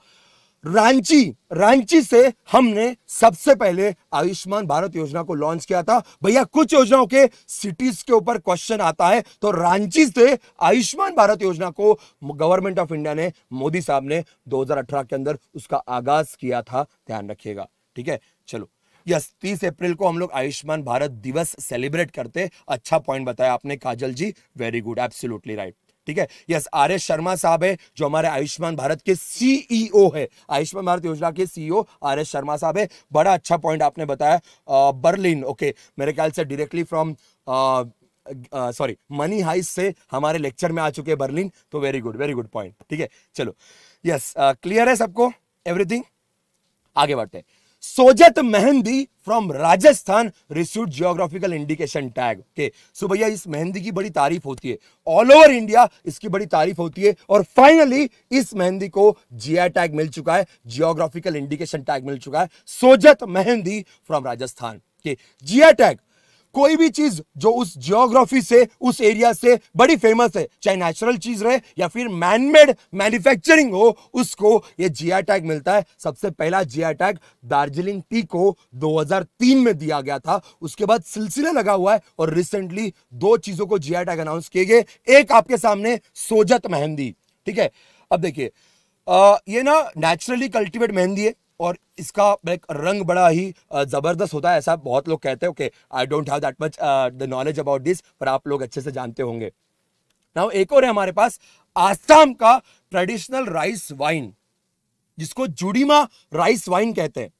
रांची रांची से हमने सबसे पहले आयुष्मान भारत योजना को लॉन्च किया था भैया कुछ योजनाओं के सिटीज के ऊपर क्वेश्चन आता है तो रांची से आयुष्मान भारत योजना को गवर्नमेंट ऑफ इंडिया ने मोदी साहब ने 2018 के अंदर उसका आगाज किया था ध्यान रखिएगा ठीक है चलो यस तीस अप्रैल को हम लोग आयुष्मान भारत दिवस सेलिब्रेट करते अच्छा पॉइंट बताया आपने Kajal ji very good absolutely right ठीक है यस आर एस शर्मा साहब है जो हमारे आयुष्मान भारत के सीईओ e है आयुष्मान भारत योजना के CEO e R S Sharma साहब है बड़ा अच्छा पॉइंट आपने बताया आ, बर्लिन ओके मेरे ख्याल से डायरेक्टली फ्रॉम सॉरी मनी हाइस से हमारे लेक्चर में आ चुके हैं बर्लिन तो very good very good point ठीक है चलो यस क्लियर है सबको एवरीथिंग आगे बढ़ते हैं Sojat Mehndi from Rajasthan receives geographical indication tag के सो भैया इस मेहंदी की बड़ी तारीफ होती है ऑल ओवर इंडिया इसकी बड़ी तारीफ होती है और फाइनली इस मेहंदी को जीआई टैग मिल चुका है जियोग्राफिकल इंडिकेशन टैग मिल चुका है सोजत मेहंदी फ्रॉम राजस्थान के जीआई टैग कोई भी चीज जो उस जियोग्राफी से उस एरिया से बड़ी फेमस है चाहे नेचुरल चीज रहे या फिर मैनमेड मैन्युफैक्चरिंग हो उसको ये जिया टैग मिलता है सबसे पहला जिया टैग दार्जिलिंग टी को 2003 में दिया गया था उसके बाद सिलसिला लगा हुआ है और रिसेंटली दो चीजों को जिया टैग अनाउंस किए गए एक आपके सामने सोजत मेहंदी ठीक है अब देखिए ये ना नेचुरली कल्टिवेट मेहंदी है और इसका लाइक रंग बड़ा ही ज़बरदस्त होता है ऐसा बहुत लोग कहते हैं okay I don't have that much the knowledge about this पर आप लोग अच्छे से जानते होंगे नाउ एक और है हमारे पास आसाम का ट्रेडिशनल राइस वाइन जिसको जुड़ीमा राइस वाइन कहते हैं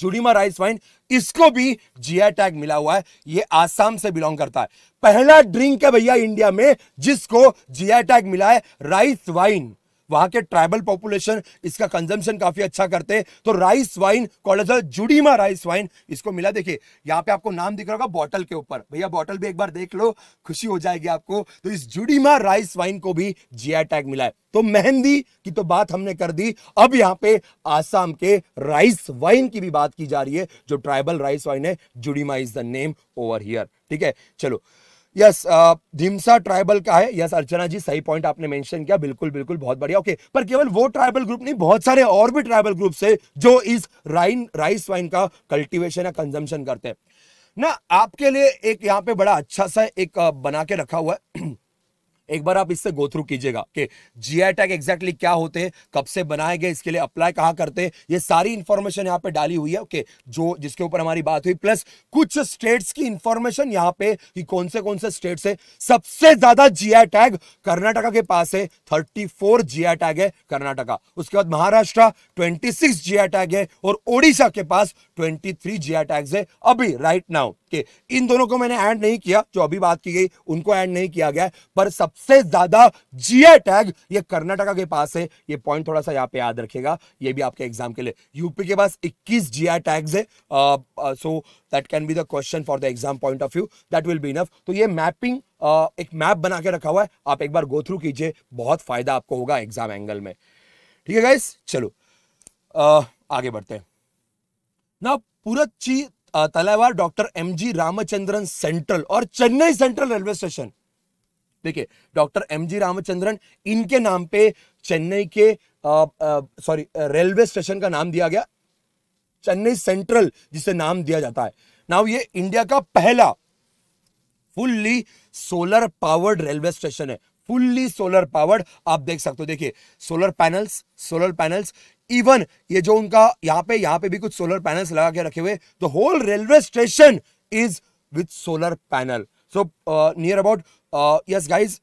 जुड़ीमा राइस वाइन इसको भी जीआई टैग मिला हुआ है ये आसाम से बिलोंग करता है पहला ड्रिंक है भैया इंडिया में जिसको जीआई टैग मिला है राइस वाइन वहां के ट्राइबल पॉपुलेशन इसका कंजम्पशन काफ़ी अच्छा करते हैं तो राइस वाइन कॉलेजर जुड़ीमा राइस वाइन इसको मिला देखिए यहाँ पे आपको नाम दिख रहा होगा बॉटल के ऊपर भैया बॉटल भी एक बार देख लो खुशी हो जाएगी आपको तो इस जुड़ीमा राइस वाइन को भी जीआई टैग मिला है तो मेहंदी की तो बात हमने कर दी अब यहाँ पे आसाम के राइस वाइन की भी बात की जा रही है जो ट्राइबल राइस वाइन है Judima is the name over here ठीक है चलो यस धिमसा ट्राइबल का है यस अर्चना जी सही पॉइंट आपने मेंशन किया बिल्कुल बिल्कुल बहुत बढ़िया ओके पर केवल वो ट्राइबल ग्रुप नहीं बहुत सारे और भी ट्राइबल ग्रुप्स है जो इस राइन राइस वाइन का कल्टिवेशन या कंजम्पशन करते हैं ना आपके लिए एक यहाँ पे बड़ा अच्छा सा एक uh, बना के रखा हुआ है *clears throat* एक बार आप इससे गोथ्रू कीजिएगा कि जीआई टैग एग्जैक्टली क्या होते हैं कब से बनाए गए इसके लिए अप्लाई कहाँ करते हैं ये सारी इंफॉर्मेशन यहाँ पे डाली हुई है ओके जो जिसके ऊपर हमारी बात हुई प्लस कुछ स्टेट्स की इंफॉर्मेशन यहाँ पे कि कौन से कौन से स्टेट्स है सबसे ज्यादा जीआई टैग कर्नाटका के पास है थर्टी फोर जीआई टैग है कर्नाटका उसके बाद Maharashtra twenty six GI tag है और ओडिशा के पास 23 जीआर टैग्स है अभी राइट नाउ के इन दोनों को मैंने ऐड नहीं किया जो अभी बात की गई उनको ऐड नहीं किया गया पर सबसे ज्यादा जीआर टैग ये कर्नाटका के पास है ये पॉइंट थोड़ा सा यहाँ पे याद रखेगा ये भी आपके एग्जाम के लिए यूपी के पास 21 जीआर टैग्स है so that can be the question for the exam point of view that will be enough तो ये मैपिंग uh, एक मैप बना के रखा हुआ है आप एक बार गो थ्रू कीजिए बहुत फायदा आपको होगा एग्जाम एंगल में ठीक है गाइस चलो uh, आगे बढ़ते हैं ना Purachchi uh, doctor M G Ramachandran central और चेन्नई सेंट्रल रेलवे स्टेशन देखिए डॉक्टर एम जी रामचंद्रन इनके नाम पे चेन्नई के सॉरी रेलवे स्टेशन का नाम दिया गया चेन्नई सेंट्रल जिसे नाम दिया जाता है नाउ ये इंडिया का पहला fully solar powered railway station है फुल्ली सोलर पावर्ड आप देख सकते हो देखिए solar panels solar panels even ये जो उनका यहाँ पे यहाँ पे भी कुछ सोलर पैनल्स लगा के रखे हुए the whole railway station is with solar panel so near about yes guys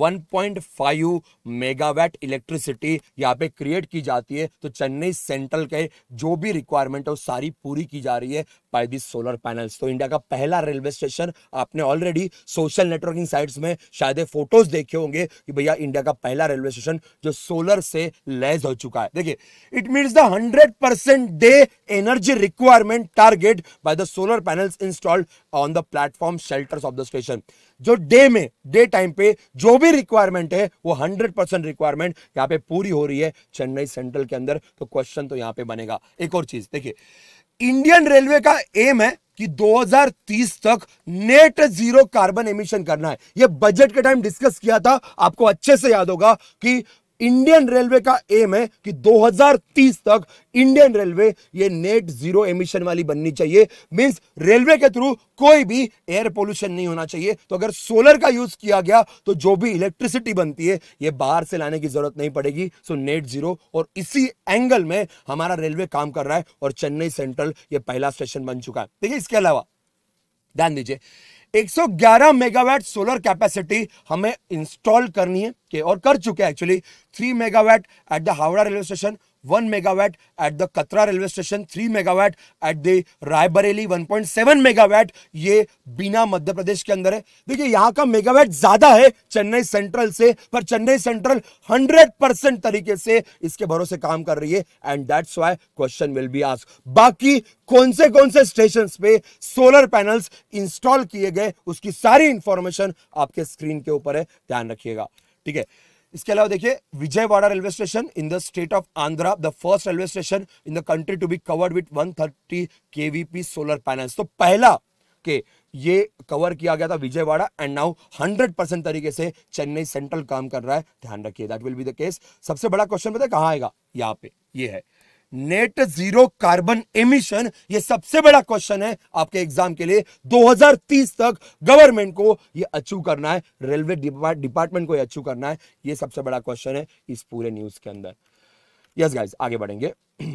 1.5 megawatt electricity यहाँ पे क्रिएट की जाती है तो चेन्नई सेंट्रल के जो भी रिक्वायरमेंट है वो सारी पूरी की जा रही है बाय दिस सोलर पैनल्स तो इंडिया का पहला रेलवे स्टेशन आपने ऑलरेडी सोशल नेटवर्किंग साइट्स में शायद फोटोज देखे होंगे कि भैया इंडिया का पहला रेलवे स्टेशन जो सोलर से लेस हो चुका है देखिए it means the hundred percent the energy requirement target by the solar panels installed on the platform shelters of the station जो डे में डे टाइम पे जो भी रिक्वायरमेंट है वो हंड्रेड परसेंट रिक्वायरमेंट यहाँ पे पूरी हो रही है चेन्नई सेंट्रल के अंदर तो क्वेश्चन तो यहाँ पे बनेगा एक और चीज देखिए इंडियन रेलवे का एम है कि 2030 तक नेट जीरो कार्बन एमिशन करना है यह बजट के टाइम डिस्कस किया था आपको अच्छे से याद होगा कि इंडियन रेलवे का एम है कि 2030 तक इंडियन रेलवे ये नेट जीरो एमिशन वाली बननी चाहिए मींस रेलवे के थ्रू कोई भी एयर पोल्यूशन नहीं होना चाहिए तो अगर सोलर का यूज किया गया तो जो भी इलेक्ट्रिसिटी बनती है ये बाहर से लाने की जरूरत नहीं पड़ेगी सो नेट जीरो और इसी एंगल में हमारा रेलवे काम कर रहा है और चेन्नई सेंट्रल ये पहला स्टेशन बन चुका है देखिए इसके अलावा ध्यान दीजिए 111 मेगावाट सोलर कैपेसिटी हमें इंस्टॉल करनी है के और कर चुके हैं actually 3 megawatt at the Howrah railway station one megawatt at the Katra railway station three megawatt at the Raebareli one point seven megawatt ये बिना मध्य प्रदेश के अंदर है देखिए यहाँ का मेगावैट ज्यादा है चेन्नई सेंट्रल से पर चेन्नई सेंट्रल हंड्रेड परसेंट तरीके से इसके भरोसे काम कर रही है and that's why question will be ask बाकी कौन से कौन से स्टेशन पे सोलर पैनल्स इंस्टॉल किए गए उसकी सारी इंफॉर्मेशन आपके स्क्रीन के ऊपर है ध्यान रखिएगा ठीक है इसके अलावा देखिए Vijayawada railway station in the state of Andhra the first railway station in the country to be covered with 130 thirty KVP solar panels तो पहला के ये कवर किया गया था विजयवाड़ा एंड नाउ 100 परसेंट तरीके से चेन्नई सेंट्रल काम कर रहा है ध्यान रखिए that will be the case सबसे बड़ा क्वेश्चन पता है कहाँ आएगा यहाँ पे ये है नेट जीरो कार्बन एमिशन ये सबसे बड़ा क्वेश्चन है आपके एग्जाम के लिए 2030 तक गवर्नमेंट को ये अचीव करना है रेलवे डिपार्टमेंट को ये अचीव करना है ये सबसे बड़ा क्वेश्चन है इस पूरे न्यूज के अंदर यस yes गाइस आगे बढ़ेंगे *clears throat*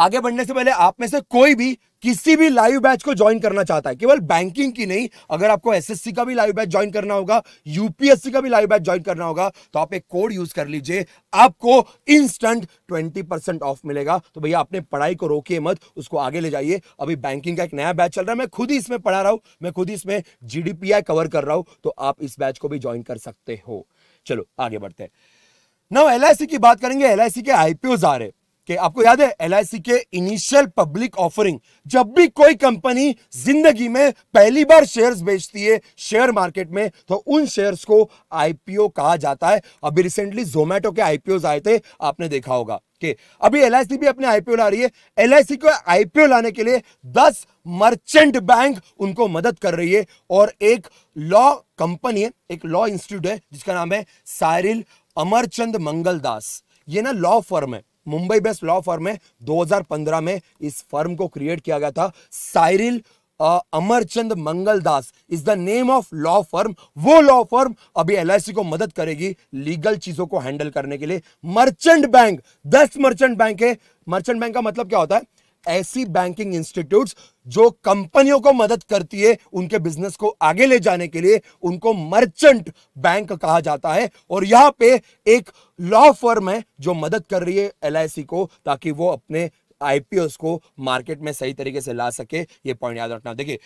आगे बढ़ने से पहले आप में से कोई भी किसी भी लाइव बैच को ज्वाइन करना चाहता है केवल बैंकिंग की नहीं अगर आपको एसएससी का भी लाइव बैच ज्वाइन करना होगा यूपीएससी का भी लाइव बैच ज्वाइन करना होगा तो आप एक कोड यूज कर लीजिए आपको इंस्टेंट 20% ऑफ मिलेगा तो भैया अपने पढ़ाई को रोकिए मत उसको आगे ले जाइए अभी बैंकिंग का एक नया बैच चल रहा है मैं खुद ही इसमें पढ़ा रहा हूं मैं खुद ही इसमें जी कवर कर रहा हूं तो आप इस बैच को भी ज्वाइन कर सकते हो चलो आगे बढ़ते हैं एल आई की बात करेंगे एल के आईपीओ आ रहे कि आपको याद है एल के इनिशियल पब्लिक ऑफरिंग जब भी कोई कंपनी जिंदगी में पहली बार शेयर्स बेचती है शेयर मार्केट में तो उन शेयर्स को आईपीओ कहा जाता है अभी रिसेंटली जोमेटो के आईपीओ आए थे आपने देखा होगा कि अभी एल भी अपने आईपीओ ला रही है एल को आईपीओ लाने के लिए दस मर्चेंट बैंक उनको मदद कर रही है और एक लॉ कंपनी है एक लॉ इंस्टीट्यूट है जिसका नाम है सायरिल अमरचंद मंगलदास ये ना लॉ फर्म है मुंबई बेस्ट लॉ फर्म है 2015 में इस फर्म को क्रिएट किया गया था Cyril Amarchand Mangaldas is the name of law firm वो लॉ फर्म अभी एल को मदद करेगी लीगल चीजों को हैंडल करने के लिए मर्चेंट बैंक दस मर्चेंट बैंक है मर्चेंट बैंक का मतलब क्या होता है ऐसी बैंकिंग इंस्टीट्यूट जो कंपनियों को मदद करती है उनके बिजनेस को आगे ले जाने के लिए उनको मर्चेंट बैंक कहा जाता है और यहां पे एक लॉ फर्म है जो मदद कर रही है एल को ताकि वो अपने आईपीओ को मार्केट में सही तरीके से ला सके ये पॉइंट याद रखना देखिए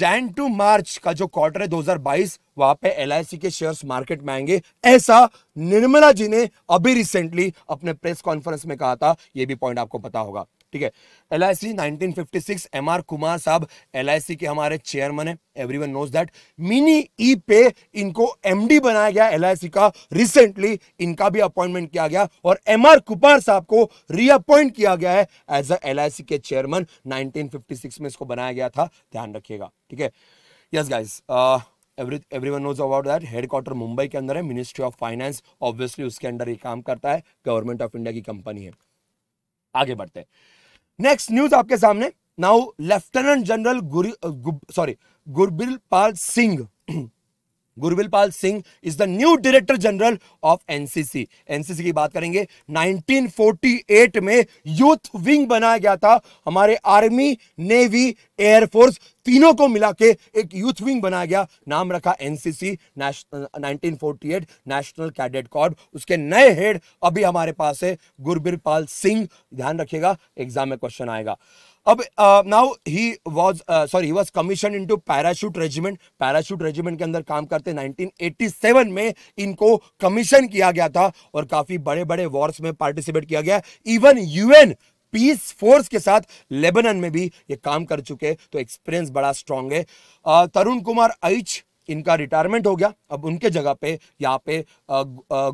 जैन टू मार्च का जो क्वार्टर है 2022 वहां पे एल के शेयर्स मार्केट में आएंगे ऐसा निर्मला जी ने अभी रिसेंटली अपने प्रेस कॉन्फ्रेंस में कहा था ये भी पॉइंट आपको पता होगा ठीक है L I C nineteen fifty six M R Kumar साहब एल आई सी के हमारे चेयरमैन है every one knows that mini ई पे इनको एम डी बनाया गया एल आई सी का रिसेंटली इनका भी अपॉइंटमेंट किया गया और एम आर कुमार साहब को रीअपॉइंट किया गया है as a L I C के चेयरमैन नाइनटीन फिफ्टी सिक्स में इसको बनाया गया था ध्यान रखिएगा ठीक है yes guys every every one knows about that headquarter Mumbai के अंदर है मिनिस्ट्री ऑफ फाइनेंस ऑब्वियसली उसके अंदर ये काम करता है गवर्नमेंट ऑफ इंडिया की कंपनी है आगे बढ़ते हैं नेक्स्ट न्यूज आपके सामने now lieutenant general sorry Gurbir Pal Singh Gurbirpal Singh is the new director general of NCC NCC की बात करेंगे 1948 में यूथ विंग बनाया गया था हमारे आर्मी नेवी एयरफोर्स तीनों को मिला के एक यूथ विंग बनाया गया नाम रखा NCC nineteen national cadet corps उसके नए हेड अभी हमारे पास है गुरबिरपाल सिंह ध्यान रखिएगा एग्जाम में क्वेश्चन आएगा अब now he was sorry he was commission into parachute regiment parachute regiment के अंदर काम करते 1987 में इनको कमीशन किया गया था और काफी बड़े बड़े वॉर्स में पार्टिसिपेट किया गया इवन यूएन पीस फोर्स के साथ लेबनन में भी ये काम कर चुके तो एक्सपीरियंस बड़ा स्ट्रांग है तरुण कुमार अइच इनका रिटायरमेंट हो गया अब उनके जगह पे यहाँ पे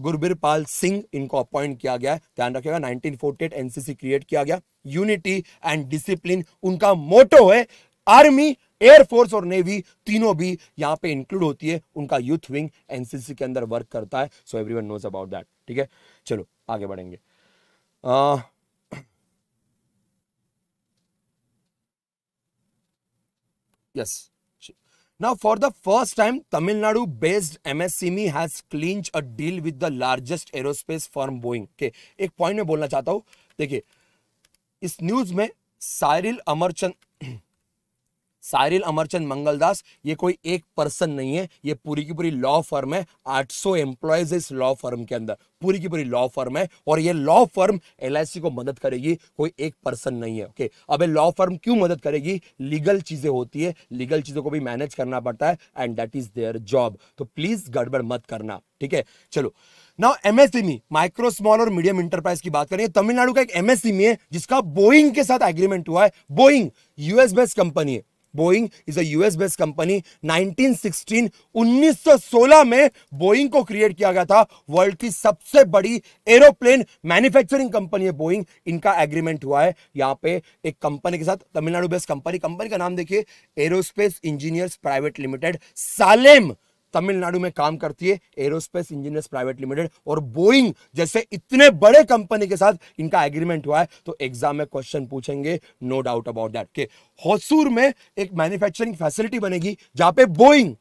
गुरबीर पाल सिंह इनको अपॉइंट किया गया है ध्यान रखिएगा 1948 एनसीसी क्रिएट किया गया यूनिटी एंड डिसिप्लिन उनका मोटो है आर्मी एयरफोर्स और नेवी तीनों भी यहाँ पे इंक्लूड होती है उनका यूथ विंग एनसीसी के अंदर वर्क करता है so everyone knows about that ठीक है चलो आगे बढ़ेंगे ah, yes *clears throat* Now, for the first time, Tamil Nadu based MSCME has clinched a deal with the largest aerospace firm Boeing. Okay, एक point में बोलना चाहता हूँ देखिए इस news में Cyril Amarchand सारिल अमरचंद मंगलदास ये कोई एक पर्सन नहीं है ये पूरी की पूरी लॉ फर्म है 800 सौ एम्प्लॉयज इस लॉ फर्म के अंदर पूरी की पूरी लॉ फर्म है और ये लॉ फर्म एल को मदद करेगी कोई एक पर्सन नहीं है ओके अब लॉ फर्म क्यों मदद करेगी लीगल चीज़ें होती है लीगल चीज़ों को भी मैनेज करना पड़ता है and that is their job तो प्लीज़ गड़बड़ मत करना ठीक है चलो नाउ एमएसएमई माइक्रो स्मॉल और मीडियम इंटरप्राइज की बात करें तमिलनाडु का एक एमएसएमई है जिसका बोइंग के साथ एग्रीमेंट हुआ है बोइंग यूएस बेस्ड कंपनी है Boeing is a US based company 1916 1916 में बोइंग को क्रिएट किया गया था वर्ल्ड की सबसे बड़ी एरोप्लेन मैन्युफैक्चरिंग कंपनी है बोइंग इनका एग्रीमेंट हुआ है यहाँ पे एक कंपनी के साथ तमिलनाडु बेस्ड कंपनी कंपनी का नाम देखिए aerospace engineers private limited Salem Tamil Nadu में काम करती है एरोस्पेस इंजीनियर्स प्राइवेट लिमिटेड और बोइंग जैसे इतने बड़े कंपनी के साथ इनका एग्रीमेंट हुआ है तो एग्जाम में क्वेश्चन पूछेंगे नो डाउट अबाउट दैट के होसूर में एक मैन्युफैक्चरिंग फैसिलिटी बनेगी जहां पे बोइंग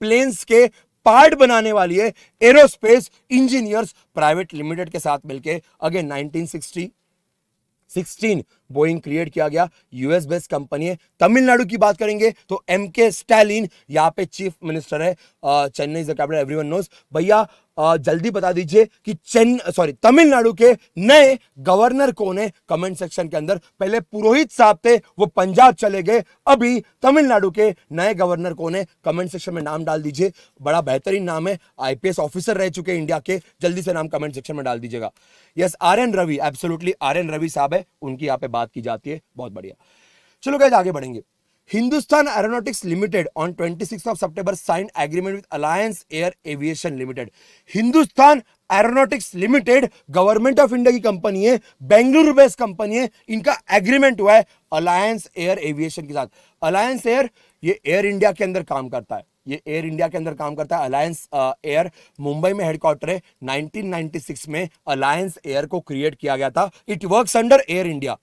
प्लेन्स के पार्ट बनाने वाली है एरोस्पेस इंजीनियर्स प्राइवेट लिमिटेड के साथ मिलकर अगेन नाइनटीन 16 बोइंग क्रिएट किया गया यूएस बेस्ड कंपनी है तमिलनाडु की बात करेंगे तो एम के स्टैलिन यहाँ पे चीफ मिनिस्टर है Chennai is the capital everyone knows भैया जल्दी बता दीजिए कि चेन्न सॉरी तमिलनाडु के नए गवर्नर कौन है कमेंट सेक्शन के अंदर पहले पुरोहित साहब थे वो पंजाब चले गए अभी तमिलनाडु के नए गवर्नर कौन है कमेंट सेक्शन में नाम डाल दीजिए बड़ा बेहतरीन नाम है आईपीएस ऑफिसर रह चुके इंडिया के जल्दी से नाम कमेंट सेक्शन में डाल दीजिएगा yes R N Ravi absolutely R N Ravi साहब है उनकी यहाँ पे बात की जाती है बहुत बढ़िया चलो गए आगे बढ़ेंगे Hindustan Aeronautics Limited on 26th of September signed agreement with Alliance Air Aviation Limited. Hindustan aeronautics limited government of India की कंपनी है बेंगलुरु बेस्ड कंपनी है इनका एग्रीमेंट हुआ है अलायंस एयर एविएशन के साथ अलायंस एयर ये एयर इंडिया के अंदर काम करता है ये एयर इंडिया के अंदर काम करता है अलायंस एयर मुंबई में हेडक्वार्टर है 1996 में अलायंस एयर को क्रिएट किया गया था it works under Air India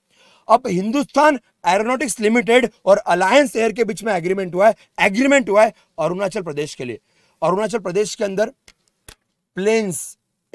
अब हिंदुस्तान एरोनॉटिक्स लिमिटेड और अलायंस एयर के बीच में एग्रीमेंट हुआ है एग्रीमेंट हुआ है अरुणाचल प्रदेश के लिए अरुणाचल प्रदेश के अंदर प्लेन्स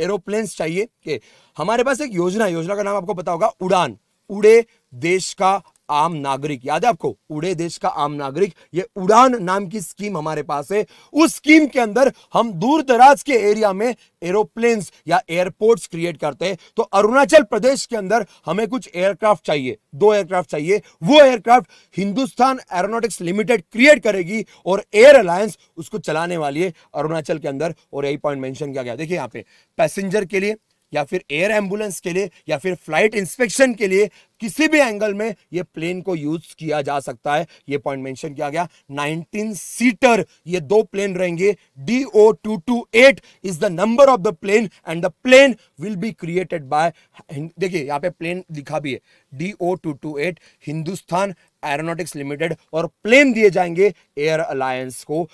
एरोप्लेन्स चाहिए के हमारे पास एक योजना योजना का नाम आपको पता होगा उड़ान उड़े देश का आम नागरिक याद है आपको उड़े देश का आम नागरिक ये उड़ान नाम की स्कीम हमारे पास है उस स्कीम के अंदर हम दूर दराज के एरिया में एरोप्लेन्स या एयरपोर्ट्स क्रिएट करते हैं तो अरुणाचल प्रदेश के अंदर हमें कुछ एयरक्राफ्ट चाहिए दो एयरक्राफ्ट चाहिए वो aircraft Hindustan aeronautics limited create करेगी और एयर अलायंस उसको चलाने वाली है अरुणाचल के अंदर और यही पॉइंट मेंशन किया गया देखिए यहाँ पे पैसेंजर के लिए या फिर एयर एम्बुलेंस के लिए या फिर फ्लाइट इंस्पेक्शन के लिए किसी भी एंगल में ये प्लेन को यूज किया जा सकता है ये पॉइंट मेंशन किया गया 19 सीटर ये दो प्लेन रहेंगे D O two two eight is the number of the plane and the plane will be created by देखिए यहाँ पे प्लेन लिखा भी है D O two two eight Hindustan aeronautics limited और प्लेन दिए जाएंगे एयर अलायंस को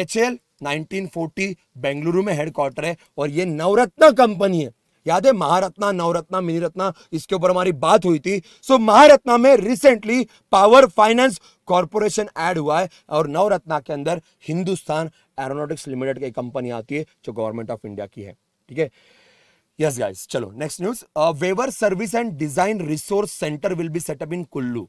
एच एल 1940 बेंगलुरु में हेडक्वार्टर है और ये नवरत्न कंपनी है याद है महारत्ना नवरत्ना मिनीरत्ना इसके ऊपर हमारी बात हुई थी सो so, महारत्ना में recently power finance corporation add हुआ है और नवरत्ना के अंदर हिंदुस्तान एरोनोटिक्स लिमिटेड की कंपनी आती है जो गवर्नमेंट ऑफ इंडिया की है ठीक है यस गाइस चलो next news weaver service and design resource centre will be set up in Kullu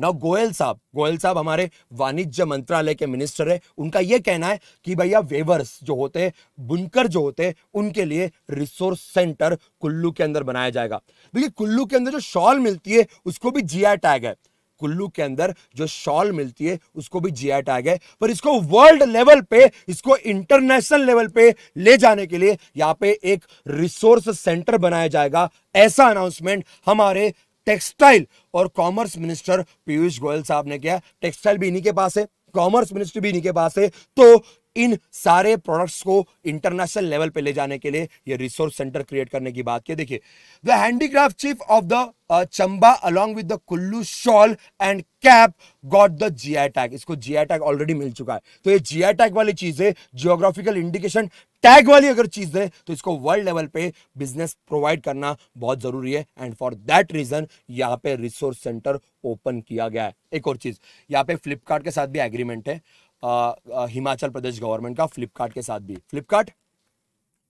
now Goyal साहब गोयल साहब हमारे वाणिज्य मंत्रालय के मिनिस्टर है उनका यह कहना है कि भैया वेवर्स जो होते हैं बुनकर जो होते हैं उनके लिए रिसोर्स सेंटर कुल्लू के अंदर बनाया जाएगा देखिए कुल्लू के अंदर जो शॉल मिलती है उसको भी जीआई टैग है कुल्लू के अंदर जो शॉल मिलती है उसको भी जी आई टैग है पर इसको वर्ल्ड लेवल पे इसको इंटरनेशनल लेवल पे ले जाने के लिए यहाँ पे एक रिसोर्स सेंटर बनाया जाएगा ऐसा अनाउंसमेंट हमारे टेक्सटाइल और कॉमर्स मिनिस्टर पीयूष गोयल साहब ने किया टेक्सटाइल भी इन्हीं के पास है कॉमर्स मिनिस्ट्री भी इन्हीं के पास है तो इन सारे प्रोडक्ट्स को इंटरनेशनल लेवल पे ले जाने के लिए ये रिसोर्स सेंटर क्रिएट करने की बात की देखिए the handicraft chief of the Chamba along with the Kullu shawl and cap got the GI tag इसको जीआई टैग ऑलरेडी मिल चुका है तो ये जीआई टैग वाली चीज है जियोग्राफिकल इंडिकेशन टैग वाली अगर चीज है तो इसको वर्ल्ड लेवल पे बिजनेस प्रोवाइड करना बहुत जरूरी है एंड फॉर दैट रीजन यहाँ पे रिसोर्स सेंटर ओपन किया गया है एक और चीज यहाँ पे फ्लिपकार्ट के साथ भी एग्रीमेंट है हिमाचल प्रदेश गवर्नमेंट का फ्लिपकार्ट के साथ भी फ्लिपकार्ट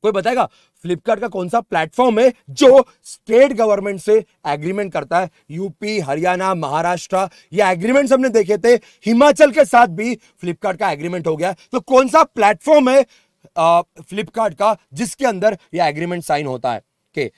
कोई बताएगा फ्लिपकार्ट का कौन सा प्लेटफॉर्म है जो स्टेट गवर्नमेंट से एग्रीमेंट करता है यूपी हरियाणा महाराष्ट्र ये एग्रीमेंट हमने देखे थे हिमाचल के साथ भी फ्लिपकार्ट का एग्रीमेंट हो गया तो कौन सा प्लेटफॉर्म है फ्लिपकार्ट का जिसके अंदर ये एग्रीमेंट साइन होता है के okay.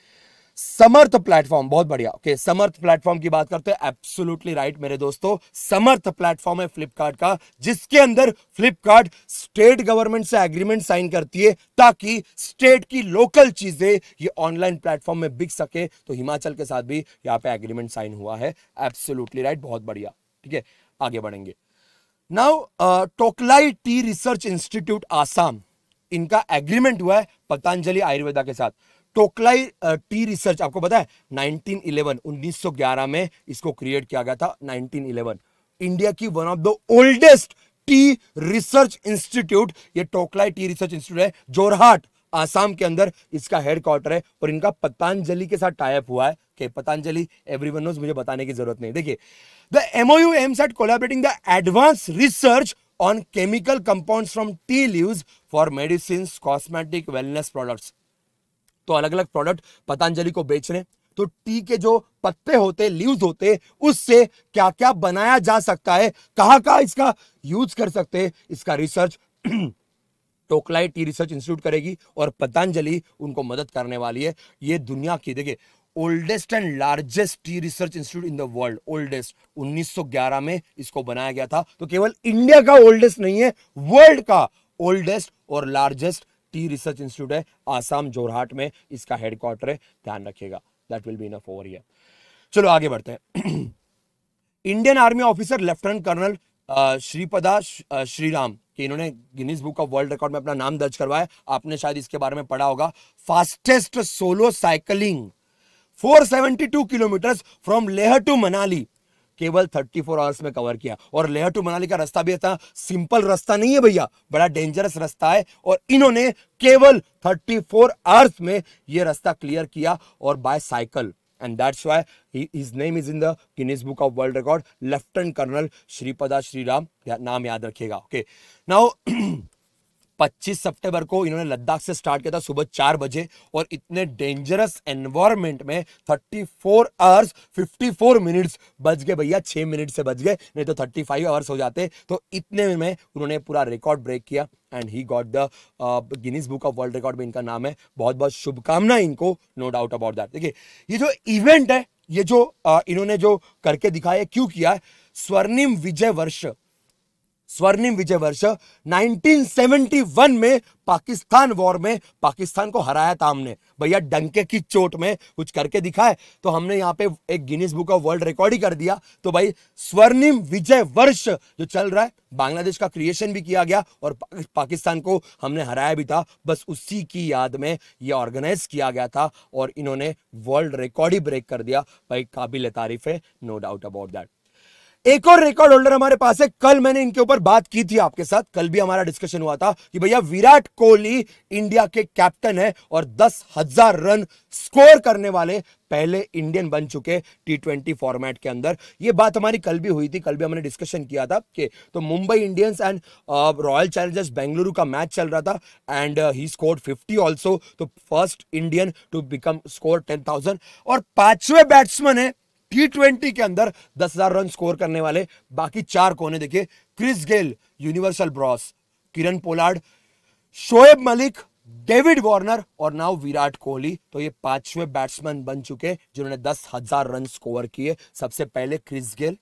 समर्थ प्लेटफॉर्म बहुत बढ़िया ओके okay, समर्थ प्लेटफॉर्म की बात करते हैं एब्सोल्युटली राइट मेरे दोस्तों समर्थ प्लेटफॉर्म है फ्लिपकार्ट का जिसके अंदर फ्लिपकार्ट स्टेट गवर्नमेंट से एग्रीमेंट साइन करती है ताकि स्टेट की लोकल चीजें ये ऑनलाइन प्लेटफॉर्म में बिक सके तो हिमाचल के साथ भी यहाँ पे एग्रीमेंट साइन हुआ है एब्सोल्युटली राइट बहुत बढ़िया ठीक है आगे बढ़ेंगे now Tocklai tea research institute Assam इनका एग्रीमेंट हुआ है पतंजलि आयुर्वेदा के साथ टोकलाई टी रिसर्च आपको पता है 1911 1911 में इसको क्रिएट किया गया था 1911 इंडिया की one of the oldest tea research institute ये टोकलाई टी रिसर्च इंस्टीट्यूट है जोरहाट आसाम के अंदर इसका हेड क्वार्टर है और इनका पतंजलि के साथ टाइप हुआ है के पतंजलि एवरीवन नोज मुझे बताने की जरूरत नहीं देखिए the MOU aims at collaborating the advance research on chemical compounds from tea leaves for medicine cosmetic wellness products तो अलग अलग प्रोडक्ट पतंजलि को बेच रहे हैं तो टी के जो पत्ते होते लीव्स होते उससे क्या क्या बनाया जा सकता है कहाँ कहाँ इसका यूज कर सकते हैं इसका research *clears throat* Tocklai tea research institute करेगी और पतंजलि उनको मदद करने वाली है ये दुनिया की देखिए oldest and largest tea research institute in the world oldest 1911 में इसको बनाया गया था तो केवल इंडिया का ओल्डेस्ट नहीं है वर्ल्ड का ओल्डेस्ट और लार्जेस्ट टी रिसर्च इंस्टीट्यूट है आसाम जोरहाट में इसका हेडक्वार्टर है ध्यान रखिएगा that will be in over year चलो आगे बढ़ते हैं Indian army officer lieutenant colonel Shripada Sriram कि इन्होंने Guinness book of world record में अपना नाम दर्ज करवाया आपने शायद इसके बारे में पढ़ा होगा fastest solo cycling 472 kilometre from Leh to Manali केवल 34 फोर आवर्स में कवर किया और लेह टू मनाली का रास्ता भी इतना सिंपल रास्ता नहीं है भैया बड़ा डेंजरस रास्ता है और इन्होंने केवल 34 फोर आवर्स में यह रास्ता क्लियर किया और by cycle and that's why he, name is in in the Guinness Book of World Record. Lieutenant Colonel Shripada नाम याद रखिएगा. ओके नाउ *clears throat* 25 सितंबर को इन्होंने लद्दाख से स्टार्ट किया था सुबह चार बजे और इतने डेंजरस एनवायरमेंट में 34 आवर्स फिफ्टी मिनट्स बच गए भैया छह मिनट से बच गए नहीं तो 35 आवर्स हो जाते तो इतने में उन्होंने पूरा रिकॉर्ड ब्रेक किया and he got the Guinness book of world record में इनका नाम है बहुत बहुत शुभकामना इनको नो डाउट अबाउट दैट देखिए ये जो इवेंट है ये जो आ, uh, इन्होंने जो करके दिखाया क्यों किया स्वर्णिम विजय वर्ष स्वर्णिम विजय वर्ष 1971 में पाकिस्तान वॉर में पाकिस्तान को हराया था हमने भैया डंके की चोट में कुछ करके दिखाए तो हमने यहाँ पे एक Guinness book of world record ही कर दिया तो भाई स्वर्णिम विजय वर्ष जो चल रहा है बांग्लादेश का क्रिएशन भी किया गया और पाकिस्तान को हमने हराया भी था बस उसी की याद में ये ऑर्गेनाइज किया गया था और इन्होंने वर्ल्ड रिकॉर्ड ही ब्रेक कर दिया भाई काबिल तारीफ है नो डाउट अबाउट दैट एक और रिकॉर्ड होल्डर हमारे पास है कल मैंने इनके ऊपर बात की थी आपके साथ कल भी हमारा डिस्कशन हुआ था कि भैया विराट कोहली इंडिया के कैप्टन है और दस हजार रन स्कोर करने वाले पहले इंडियन बन चुके टी ट्वेंटी फॉर्मेट के अंदर ये बात हमारी कल भी हुई थी कल भी हमने डिस्कशन किया था कि तो Mumbai Indians and royal challengers Bengaluru का मैच चल रहा था and he score fifty also तो first Indian to become score thousand और पांचवें बैट्समैन है टी ट्वेंटी के अंदर दस हजार रन स्कोर करने वाले बाकी चार कोने देखिए Chris Gayle universal boss Kieron Pollard Shoaib Malik David Warner और नाउ विराट कोहली तो ये पांचवें बैट्समैन बन चुके जिन्होंने दस हजार रन स्कोर किए सबसे पहले क्रिस गेल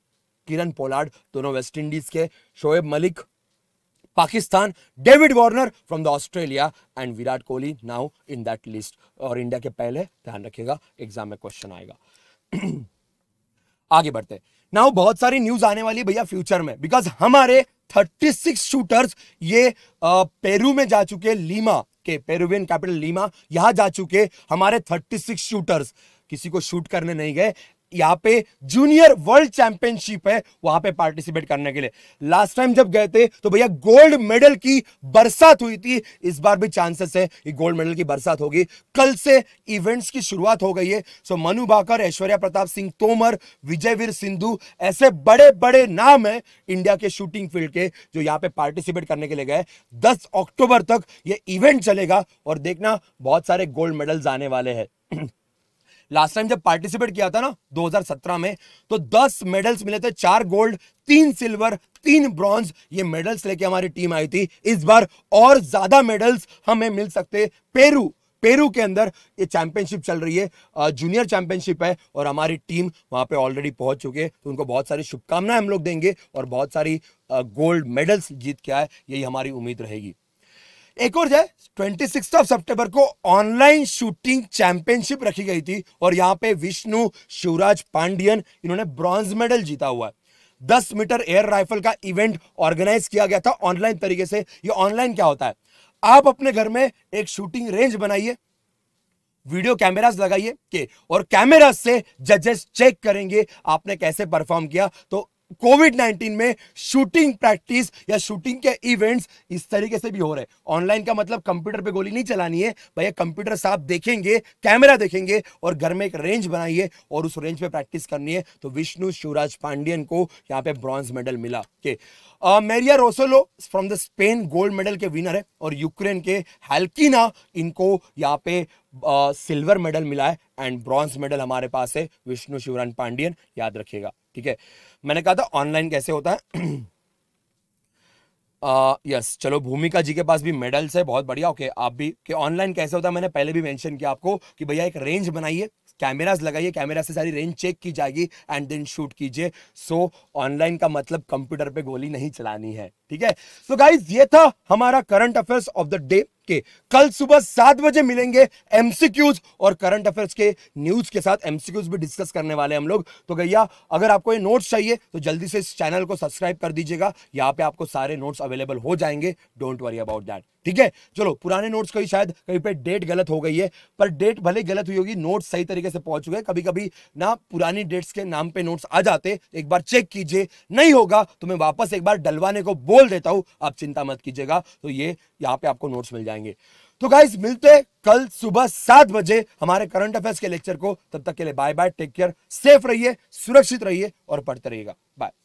किरण पोलार्ड दोनों वेस्ट इंडीज के Shoaib Malik Pakistan David Warner from the Australia and Virat Kohli now in that list और इंडिया के पहले ध्यान रखिएगा एग्जाम में क्वेश्चन आएगा *clears throat* आगे बढ़ते हैं नाउ बहुत सारी न्यूज आने वाली है भैया फ्यूचर में बिकॉज हमारे 36 शूटर्स ये पेरू में जा चुके लीमा के पेरुवियन कैपिटल लीमा यहां जा चुके हमारे 36 शूटर्स किसी को शूट करने नहीं गए यहाँ पे जूनियर वर्ल्ड चैंपियनशिप है वहां पे पार्टिसिपेट करने के लिए लास्ट टाइम जब गए थे तो भैया गोल्ड मेडल की बरसात हुई थी इस बार भी चांसेस है कि गोल्ड मेडल की बरसात होगी कल से इवेंट्स की शुरुआत हो गई है सो मनु भाकर ऐश्वर्या प्रताप सिंह तोमर विजयवीर सिंधु ऐसे बड़े बड़े नाम है इंडिया के शूटिंग फील्ड के जो यहाँ पे पार्टिसिपेट करने के लिए गए दस अक्टूबर तक ये इवेंट चलेगा और देखना बहुत सारे गोल्ड मेडल्स आने वाले हैं *clears throat* लास्ट टाइम जब पार्टिसिपेट किया था ना 2017 में तो 10 मेडल्स मिले थे चार गोल्ड तीन सिल्वर तीन ब्रॉन्ज ये मेडल्स लेके हमारी टीम आई थी इस बार और ज्यादा मेडल्स हमें मिल सकते पेरू पेरू के अंदर ये चैंपियनशिप चल रही है जूनियर चैंपियनशिप है और हमारी टीम वहां पे ऑलरेडी पहुंच चुके हैं तो उनको बहुत सारी शुभकामनाएं हम लोग देंगे और बहुत सारी गोल्ड मेडल्स जीत के आए यही हमारी उम्मीद रहेगी एक और जाए ट्वेंटी सिक्स ऑफ सितंबर को ऑनलाइन शूटिंग चैंपियनशिप रखी गई थी और यहां पे विष्णु शिवराज पांडियन इन्होंने ब्रॉन्ज मेडल जीता हुआ है दस मीटर एयर राइफल का इवेंट ऑर्गेनाइज किया गया था ऑनलाइन तरीके से ये ऑनलाइन क्या होता है आप अपने घर में एक शूटिंग रेंज बनाइए वीडियो कैमरास लगाइए के और कैमरास से जजेस चेक करेंगे आपने कैसे परफॉर्म किया तो कोविड 19 में शूटिंग प्रैक्टिस या शूटिंग के इवेंट्स इस तरीके से भी हो रहे ऑनलाइन का मतलब कंप्यूटर पे गोली नहीं चलानी है भैया कंप्यूटर साहब देखेंगे कैमरा देखेंगे और घर में एक रेंज बनाइए और उस रेंज पे प्रैक्टिस करनी है तो विष्णु शिवराज पांडियन को यहाँ पे ब्रॉन्ज मेडल मिला के okay. Maria Rosolo from the Spain gold medal के विनर है और यूक्रेन के हेल्किना इनको यहाँ पे सिल्वर uh, मेडल मिला है एंड ब्रॉन्ज मेडल हमारे पास है विष्णु शिवरान पांडियन याद रखिएगा ठीक है मैंने कहा था ऑनलाइन कैसे होता है *clears throat* आ, यस चलो भूमिका जी के पास भी मेडल्स है बहुत बढ़िया ओके आप भी कि ऑनलाइन कैसे होता है मैंने पहले भी मेंशन किया आपको कि भैया एक रेंज बनाइए कैमराज लगाइए कैमरा से सारी रेंज चेक की जाएगी एंड देन शूट कीजिए सो ऑनलाइन का मतलब कंप्यूटर पे गोली नहीं चलानी है ठीक है सो गाइज ये था हमारा current affairs of the day के कल सुबह सात बजे मिलेंगे एमसीक्यूज और करंट अफेयर्स के न्यूज के साथ एमसीक्यूज भी डिस्कस करने वाले हम लोग तो गैया अगर आपको ये नोट्स चाहिए तो जल्दी से इस चैनल को सब्सक्राइब कर दीजिएगा यहाँ पे आपको सारे नोट्स अवेलेबल हो जाएंगे डोंट वरी अबाउट दैट ठीक है चलो पुराने नोट्स को शायद कहीं पे डेट गलत हो गई है पर डेट भले गलत हुई होगी नोट्स सही तरीके से पहुंच चुके हैं कभी कभी ना पुरानी डेट्स के नाम पे नोट्स आ जाते एक बार चेक कीजिए नहीं होगा तो मैं वापस एक बार डलवाने को बोल देता हूं आप चिंता मत कीजिएगा तो ये यहाँ पे आपको नोट्स मिल जाएंगे तो गाइज मिलते कल सुबह सात बजे हमारे करंट अफेयर्स के लेक्चर को तब तक के लिए bye bye take care safe रहिए सुरक्षित रहिए और पढ़ते रहिएगा बाय